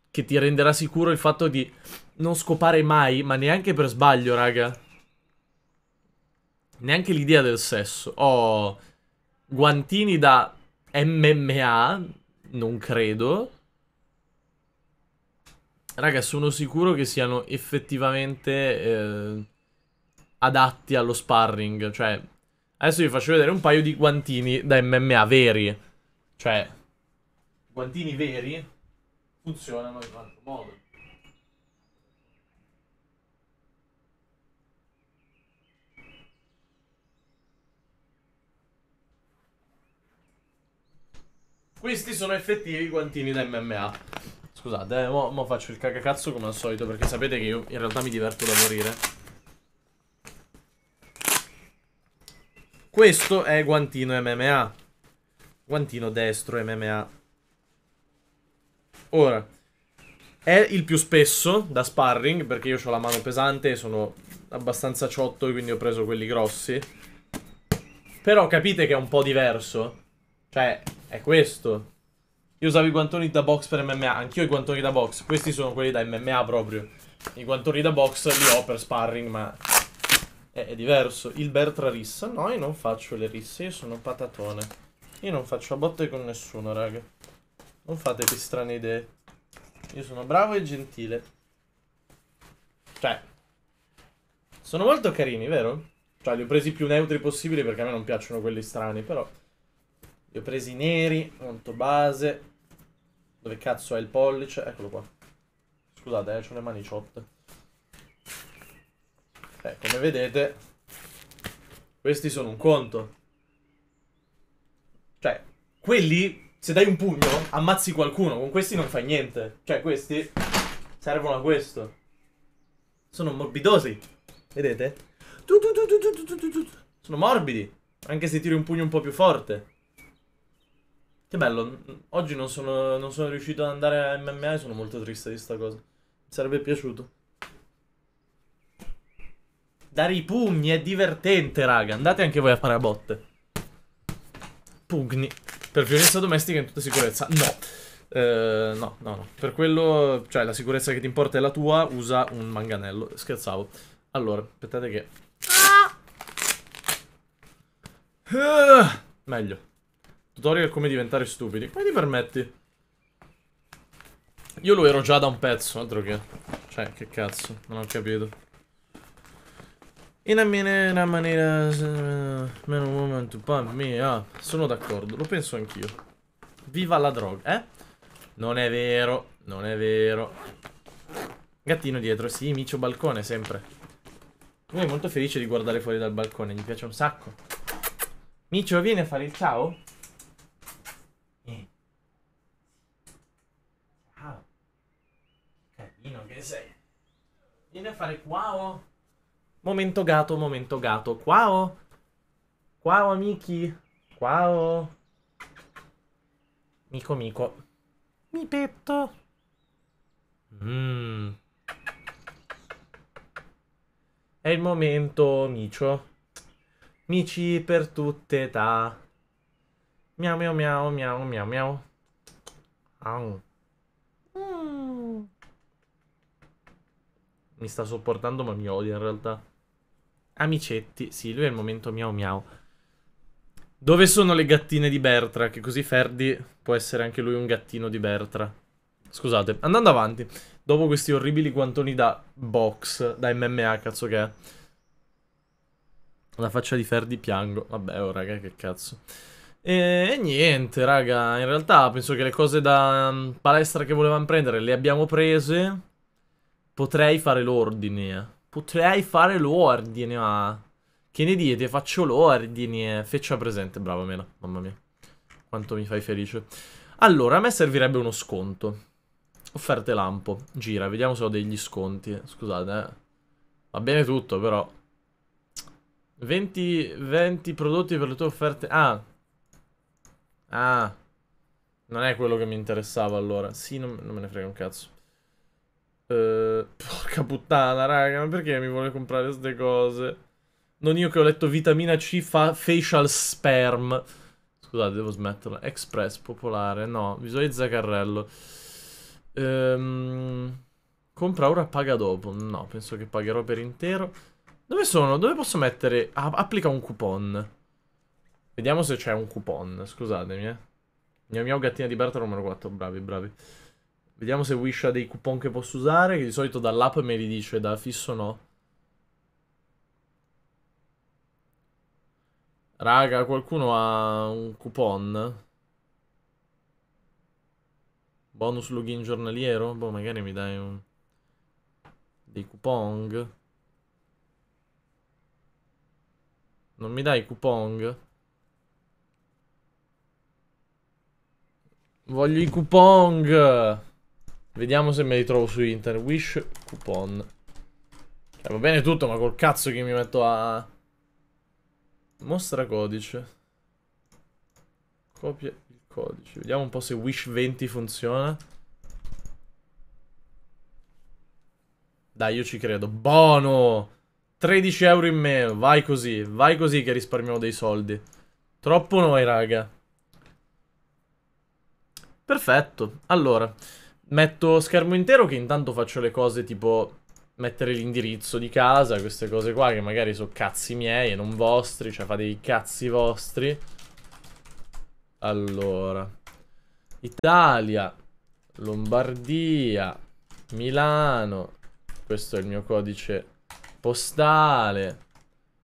che ti renderà sicuro il fatto di non scopare mai, ma neanche per sbaglio, raga. Neanche l'idea del sesso. Ho oh, guantini da MMA, non credo. Raga, sono sicuro che siano effettivamente eh, adatti allo sparring. Cioè, adesso vi faccio vedere un paio di guantini da MMA veri. Cioè, i guantini veri funzionano in un altro modo. Questi sono effettivi i guantini da MMA. Scusate, eh, mo, mo faccio il cacacazzo come al solito perché sapete che io in realtà mi diverto da morire. Questo è guantino MMA. Guantino destro, MMA. Ora, è il più spesso da sparring, perché io ho la mano pesante, e sono abbastanza ciotto, quindi ho preso quelli grossi. Però capite che è un po' diverso? Cioè, è questo. Io usavo i guantoni da box per MMA, anch'io i guantoni da box, questi sono quelli da MMA proprio. I guantoni da box li ho per sparring, ma è, è diverso. Il Bertra rissa, no, io non faccio le risse, io sono patatone. Io non faccio botte con nessuno, raga. Non fatevi strane idee. Io sono bravo e gentile. Cioè. Sono molto carini, vero? Cioè, li ho presi più neutri possibili perché a me non piacciono quelli strani, però... Li ho presi neri, molto base. Dove cazzo è il pollice? Eccolo qua. Scusate, eh, ho le mani ciotte. Eh, come vedete... Questi sono un conto. Quelli, se dai un pugno, ammazzi qualcuno. Con questi non fai niente. Cioè, questi servono a questo. Sono morbidosi. Vedete? Sono morbidi. Anche se tiri un pugno un po' più forte. Che bello, oggi non sono, non sono, riuscito ad andare a MMA e sono molto triste di sta cosa. Mi sarebbe piaciuto. Dare i pugni è divertente, raga. Andate anche voi a fare a botte. Pugni. Per violenza domestica in tutta sicurezza? No. Eh, no, no, no. Per quello, cioè, la sicurezza che ti importa è la tua, usa un manganello. Scherzavo. Allora, aspettate che... Ah! Meglio. Tutorial come diventare stupidi. Come ti permetti? Io lo ero già da un pezzo, altro che... Cioè, che cazzo, non ho capito. In una maniera... Meno a woman to pump me Sono d'accordo, lo penso anch'io. Viva la droga, eh? Non è vero, non è vero. Gattino dietro, sì, micio balcone sempre. Lui è molto felice di guardare fuori dal balcone, gli piace un sacco. Micio, vieni a fare il ciao? Eh. Ciao. Carino che sei. Vieni a fare wow. Momento gato, momento gato. Ciao! Ciao amici! Ciao! Mico mico. Mi petto! Mmm. È il momento, micio. Mici per tutte età. Miau miau miau miau miau miau. Mm. Mi sta sopportando ma mi odia in realtà. Amicetti, sì, lui è il momento miau miau. Dove sono le gattine di Bertra? Che così Ferdi può essere anche lui un gattino di Bertra. Scusate, andando avanti, dopo questi orribili guantoni da box, da MMA, cazzo che è. La faccia di Ferdi piango. Vabbè, oh raga, che cazzo. E, niente, raga, in realtà penso che le cose da mm, palestra che volevamo prendere le abbiamo prese. Potrei fare l'ordine. eh. Potrei fare l'ordine, ma... Che ne dite? Faccio l'ordine. Feccia presente, bravo Mela, mamma mia. Quanto mi fai felice. Allora, a me servirebbe uno sconto. Offerte lampo. Gira, vediamo se ho degli sconti. Scusate, eh. Va bene tutto, però. 20, 20 prodotti per le tue offerte. Ah. Ah. Non è quello che mi interessava allora. Sì, non, non me ne frega un cazzo. Ehm porca puttana, raga, ma perché mi vuole comprare queste cose? Non io che ho letto vitamina C fa facial sperm. Scusate, devo smetterla. Express, popolare, no. Visualizza carrello. Ehm... Compra ora, paga dopo. No, penso che pagherò per intero. Dove sono? Dove posso mettere... Ah, applica un coupon. Vediamo se c'è un coupon. Scusatemi, eh. Mia miau gattina di Berta numero 4. Bravi, bravi. Vediamo se Wish ha dei coupon che posso usare, che di solito dall'app me li dice, da fisso no. Raga, qualcuno ha un coupon? Bonus login giornaliero? Boh, magari mi dai un... dei coupon. Non mi dai coupon? Voglio i coupon! Vediamo se me li trovo su internet. Wish coupon. Cioè, va bene tutto, ma col cazzo che mi metto a... Mostra codice. Copia il codice. Vediamo un po' se Wish 20 funziona. Dai, io ci credo. Buono! 13 euro in meno. Vai così. Vai così che risparmiamo dei soldi. Troppo noi, raga. Perfetto. Allora... Metto schermo intero che intanto faccio le cose tipo mettere l'indirizzo di casa, queste cose qua che magari sono cazzi miei e non vostri, cioè fate i cazzi vostri. Allora, Italia, Lombardia, Milano, questo è il mio codice postale.